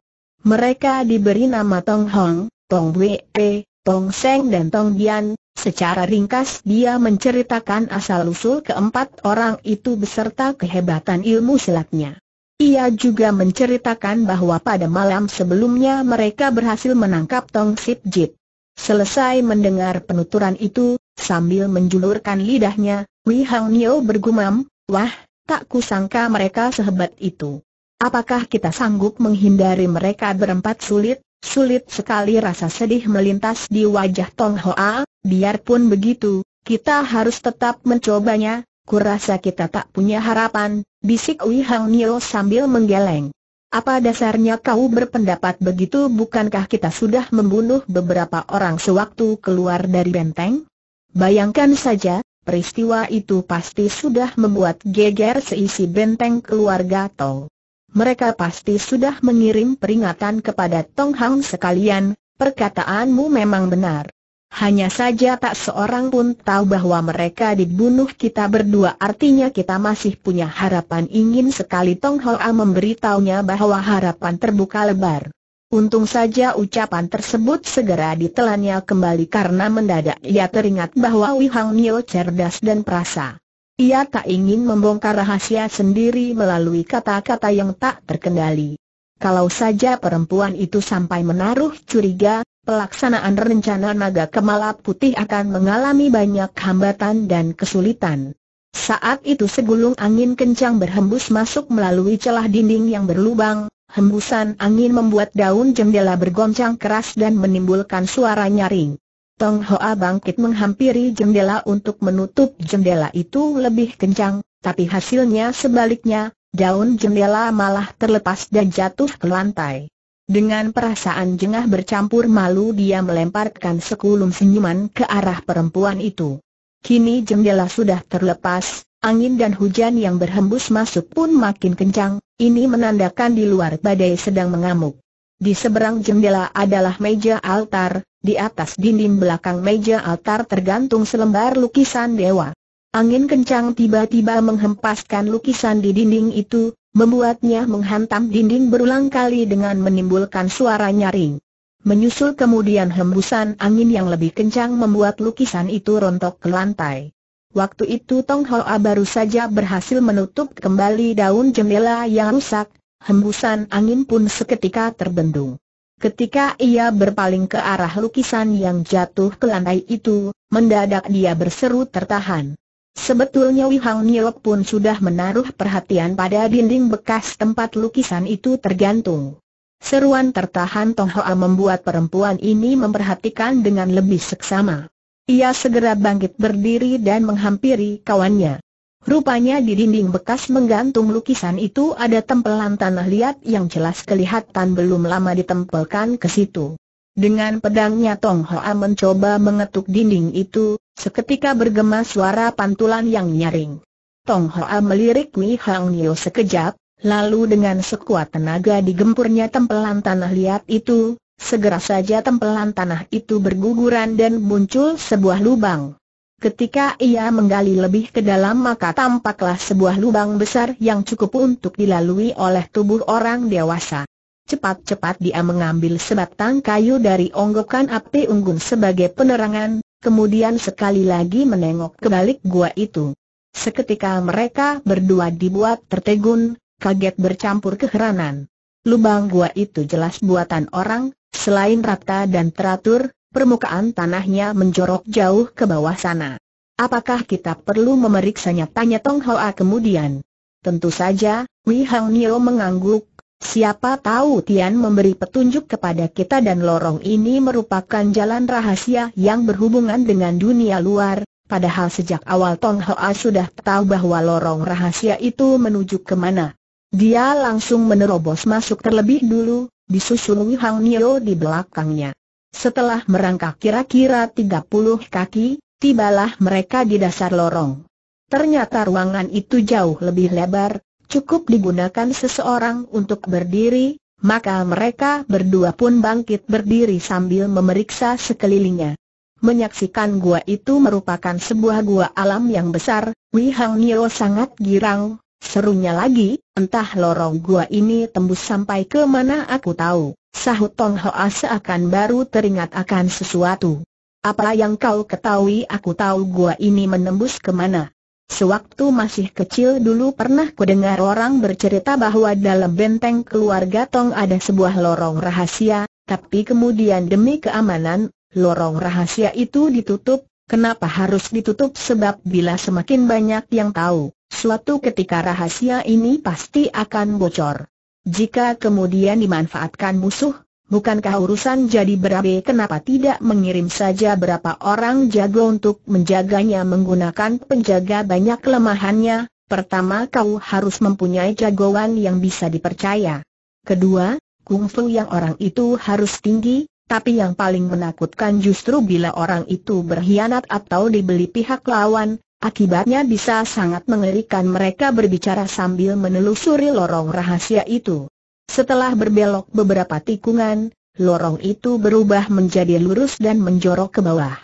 Mereka diberi nama Tong Hong, Tong Wei, Tong Seng dan Tong Dian, Secara ringkas dia menceritakan asal-usul keempat orang itu beserta kehebatan ilmu silatnya. Ia juga menceritakan bahwa pada malam sebelumnya mereka berhasil menangkap Tong Sip Jit. Selesai mendengar penuturan itu, sambil menjulurkan lidahnya, Wei Hang Nio bergumam, Wah, tak kusangka mereka sehebat itu. Apakah kita sanggup menghindari mereka berempat sulit? Sulit sekali rasa sedih melintas di wajah Tong Hoa, biarpun begitu, kita harus tetap mencobanya, kurasa kita tak punya harapan, bisik Wi Hang Nio sambil menggeleng. Apa dasarnya kau berpendapat begitu bukankah kita sudah membunuh beberapa orang sewaktu keluar dari benteng? Bayangkan saja, peristiwa itu pasti sudah membuat geger seisi benteng keluarga Tong mereka pasti sudah mengirim peringatan kepada Tong Hang sekalian, perkataanmu memang benar. Hanya saja tak seorang pun tahu bahwa mereka dibunuh kita berdua artinya kita masih punya harapan ingin sekali Tong Hoa memberitahunya bahwa harapan terbuka lebar. Untung saja ucapan tersebut segera ditelannya kembali karena mendadak ia teringat bahwa Wihang Nio cerdas dan perasa. Ia tak ingin membongkar rahasia sendiri melalui kata-kata yang tak terkendali. Kalau saja perempuan itu sampai menaruh curiga, pelaksanaan rencana naga kemalap putih akan mengalami banyak hambatan dan kesulitan. Saat itu segulung angin kencang berhembus masuk melalui celah dinding yang berlubang, hembusan angin membuat daun jendela bergoncang keras dan menimbulkan suara nyaring. Tong Hoa bangkit menghampiri jendela untuk menutup jendela itu lebih kencang, tapi hasilnya sebaliknya, daun jendela malah terlepas dan jatuh ke lantai. Dengan perasaan jengah bercampur malu dia melemparkan sekulum senyuman ke arah perempuan itu. Kini jendela sudah terlepas, angin dan hujan yang berhembus masuk pun makin kencang, ini menandakan di luar badai sedang mengamuk. Di seberang jendela adalah meja altar, di atas dinding belakang meja altar tergantung selembar lukisan dewa. Angin kencang tiba-tiba menghempaskan lukisan di dinding itu, membuatnya menghantam dinding berulang kali dengan menimbulkan suara nyaring. Menyusul kemudian hembusan angin yang lebih kencang membuat lukisan itu rontok ke lantai. Waktu itu Tong Hoa baru saja berhasil menutup kembali daun jendela yang rusak, hembusan angin pun seketika terbendung. Ketika ia berpaling ke arah lukisan yang jatuh ke lantai itu, mendadak dia berseru tertahan. Sebetulnya Wihang Hao Niok pun sudah menaruh perhatian pada dinding bekas tempat lukisan itu tergantung. Seruan tertahan Tong Hoa membuat perempuan ini memperhatikan dengan lebih seksama. Ia segera bangkit berdiri dan menghampiri kawannya. Rupanya di dinding bekas menggantung lukisan itu ada tempelan tanah liat yang jelas kelihatan belum lama ditempelkan ke situ. Dengan pedangnya Tong Hoa mencoba mengetuk dinding itu, seketika bergema suara pantulan yang nyaring. Tong Hoa melirik Mi Hang Nio sekejap, lalu dengan sekuat tenaga digempurnya tempelan tanah liat itu, segera saja tempelan tanah itu berguguran dan muncul sebuah lubang. Ketika ia menggali lebih ke dalam maka tampaklah sebuah lubang besar yang cukup untuk dilalui oleh tubuh orang dewasa. Cepat-cepat dia mengambil sebatang kayu dari onggokan api unggun sebagai penerangan, kemudian sekali lagi menengok ke balik gua itu. Seketika mereka berdua dibuat tertegun, kaget bercampur keheranan. Lubang gua itu jelas buatan orang, selain rata dan teratur, permukaan tanahnya menjorok jauh ke bawah sana. Apakah kita perlu memeriksanya? Tanya Tong Hoa kemudian. Tentu saja, Wei Hang Nio mengangguk. Siapa tahu Tian memberi petunjuk kepada kita dan lorong ini merupakan jalan rahasia yang berhubungan dengan dunia luar, padahal sejak awal Tong Hoa sudah tahu bahwa lorong rahasia itu menuju ke mana. Dia langsung menerobos masuk terlebih dulu, disusul Wei Hang Nio di belakangnya. Setelah merangkak kira-kira 30 kaki, tibalah mereka di dasar lorong. Ternyata ruangan itu jauh lebih lebar, cukup digunakan seseorang untuk berdiri, maka mereka berdua pun bangkit berdiri sambil memeriksa sekelilingnya. Menyaksikan gua itu merupakan sebuah gua alam yang besar, Wihang Nio sangat girang, Serunya lagi, entah lorong gua ini tembus sampai ke mana aku tahu, sahut Tong Hoa seakan baru teringat akan sesuatu. Apa yang kau ketahui aku tahu gua ini menembus ke mana. Sewaktu masih kecil dulu pernah kudengar orang bercerita bahwa dalam benteng keluarga Tong ada sebuah lorong rahasia, tapi kemudian demi keamanan, lorong rahasia itu ditutup, Kenapa harus ditutup sebab bila semakin banyak yang tahu, Suatu ketika rahasia ini pasti akan bocor. Jika kemudian dimanfaatkan musuh, bukankah urusan jadi berabe kenapa tidak mengirim saja berapa orang jago untuk menjaganya menggunakan penjaga banyak kelemahannya? Pertama kau harus mempunyai jagoan yang bisa dipercaya. Kedua, kungfu yang orang itu harus tinggi, tapi yang paling menakutkan justru bila orang itu berkhianat atau dibeli pihak lawan, Akibatnya bisa sangat mengerikan mereka berbicara sambil menelusuri lorong rahasia itu. Setelah berbelok beberapa tikungan, lorong itu berubah menjadi lurus dan menjorok ke bawah.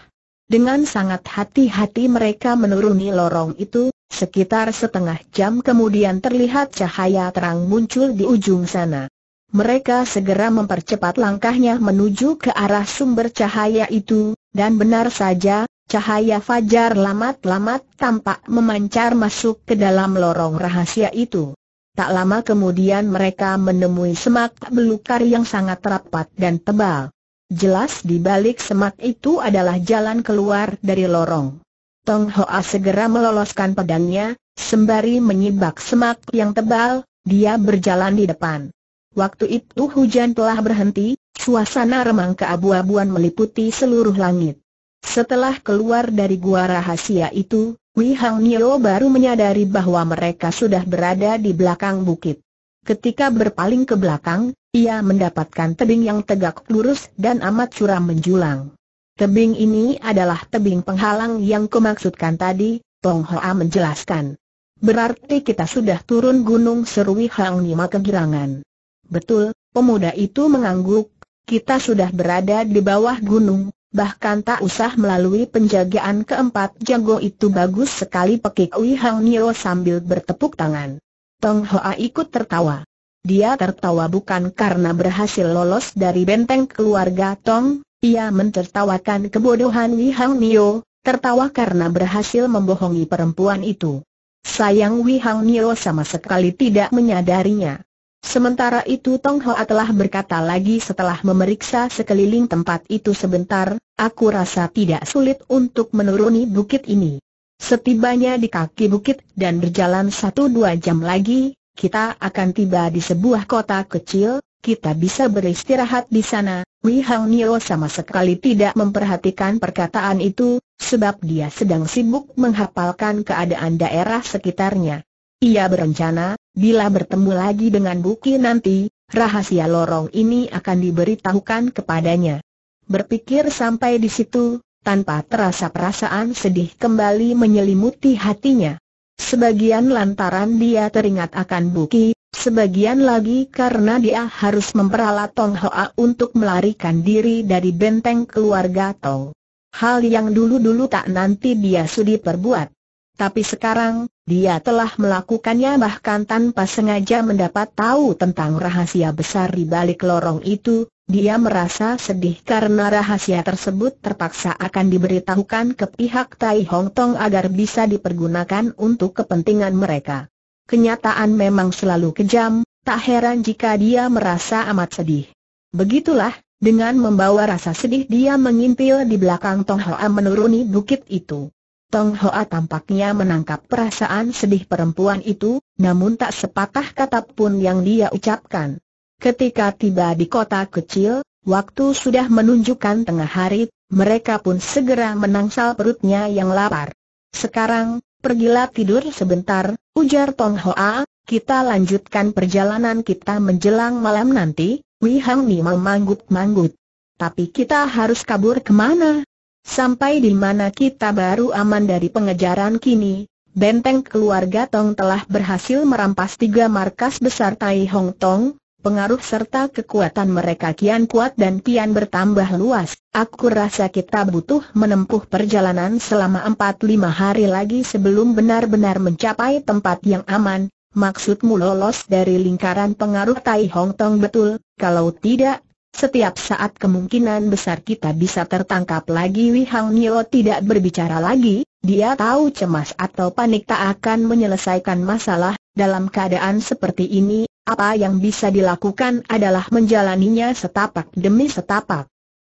Dengan sangat hati-hati mereka menuruni lorong itu, sekitar setengah jam kemudian terlihat cahaya terang muncul di ujung sana. Mereka segera mempercepat langkahnya menuju ke arah sumber cahaya itu, dan benar saja, Cahaya fajar lamat-lamat tampak memancar masuk ke dalam lorong rahasia itu. Tak lama kemudian mereka menemui semak belukar yang sangat rapat dan tebal. Jelas di balik semak itu adalah jalan keluar dari lorong. Tong Hoa segera meloloskan pedangnya, sembari menyibak semak yang tebal, dia berjalan di depan. Waktu itu hujan telah berhenti, suasana remang keabu-abuan meliputi seluruh langit. Setelah keluar dari gua rahasia itu, Wei Hao Nio baru menyadari bahwa mereka sudah berada di belakang bukit. Ketika berpaling ke belakang, ia mendapatkan tebing yang tegak lurus dan amat curam menjulang. Tebing ini adalah tebing penghalang yang kumaksudkan tadi, Tong Hoa menjelaskan. Berarti kita sudah turun gunung seru Wei Hao Nio kegirangan. Betul, pemuda itu mengangguk, kita sudah berada di bawah gunung, bahkan tak usah melalui penjagaan keempat jago itu bagus sekali pekik Wei Hang Nio sambil bertepuk tangan. Tong Hoa ikut tertawa. Dia tertawa bukan karena berhasil lolos dari benteng keluarga Tong, ia mentertawakan kebodohan Wei Hang Nio, tertawa karena berhasil membohongi perempuan itu. Sayang Wei Hang Nio sama sekali tidak menyadarinya. Sementara itu Tong Hoa telah berkata lagi setelah memeriksa sekeliling tempat itu sebentar, aku rasa tidak sulit untuk menuruni bukit ini. Setibanya di kaki bukit dan berjalan satu dua jam lagi, kita akan tiba di sebuah kota kecil, kita bisa beristirahat di sana. Wei Hao Nio sama sekali tidak memperhatikan perkataan itu, sebab dia sedang sibuk menghafalkan keadaan daerah sekitarnya. Ia berencana, Bila bertemu lagi dengan Buki nanti, rahasia lorong ini akan diberitahukan kepadanya. Berpikir sampai di situ, tanpa terasa perasaan sedih kembali menyelimuti hatinya. Sebagian lantaran dia teringat akan Buki, sebagian lagi karena dia harus memperalat Tong Hoa untuk melarikan diri dari benteng keluarga Tong. Hal yang dulu-dulu tak nanti dia sudi perbuat. Tapi sekarang, dia telah melakukannya bahkan tanpa sengaja mendapat tahu tentang rahasia besar di balik lorong itu, dia merasa sedih karena rahasia tersebut terpaksa akan diberitahukan ke pihak Tai Hong Tong agar bisa dipergunakan untuk kepentingan mereka. Kenyataan memang selalu kejam, tak heran jika dia merasa amat sedih. Begitulah, dengan membawa rasa sedih dia mengintil di belakang Tong Hoa menuruni bukit itu. Tong Hoa tampaknya menangkap perasaan sedih perempuan itu, namun tak sepatah kata pun yang dia ucapkan. Ketika tiba di kota kecil, waktu sudah menunjukkan tengah hari, mereka pun segera menangsal perutnya yang lapar. Sekarang, pergilah tidur sebentar, ujar Tong Hoa, kita lanjutkan perjalanan kita menjelang malam nanti, Wihang Ni memanggut-manggut. Tapi kita harus kabur kemana? Sampai di mana kita baru aman dari pengejaran kini, benteng keluarga Tong telah berhasil merampas tiga markas besar Tai Hong Tong, pengaruh serta kekuatan mereka kian kuat dan kian bertambah luas. Aku rasa kita butuh menempuh perjalanan selama 4 lima hari lagi sebelum benar-benar mencapai tempat yang aman. Maksudmu lolos dari lingkaran pengaruh Tai Hong Tong betul, kalau tidak, setiap saat kemungkinan besar kita bisa tertangkap lagi Wi Hang Nio tidak berbicara lagi, dia tahu cemas atau panik tak akan menyelesaikan masalah, dalam keadaan seperti ini, apa yang bisa dilakukan adalah menjalaninya setapak demi setapak.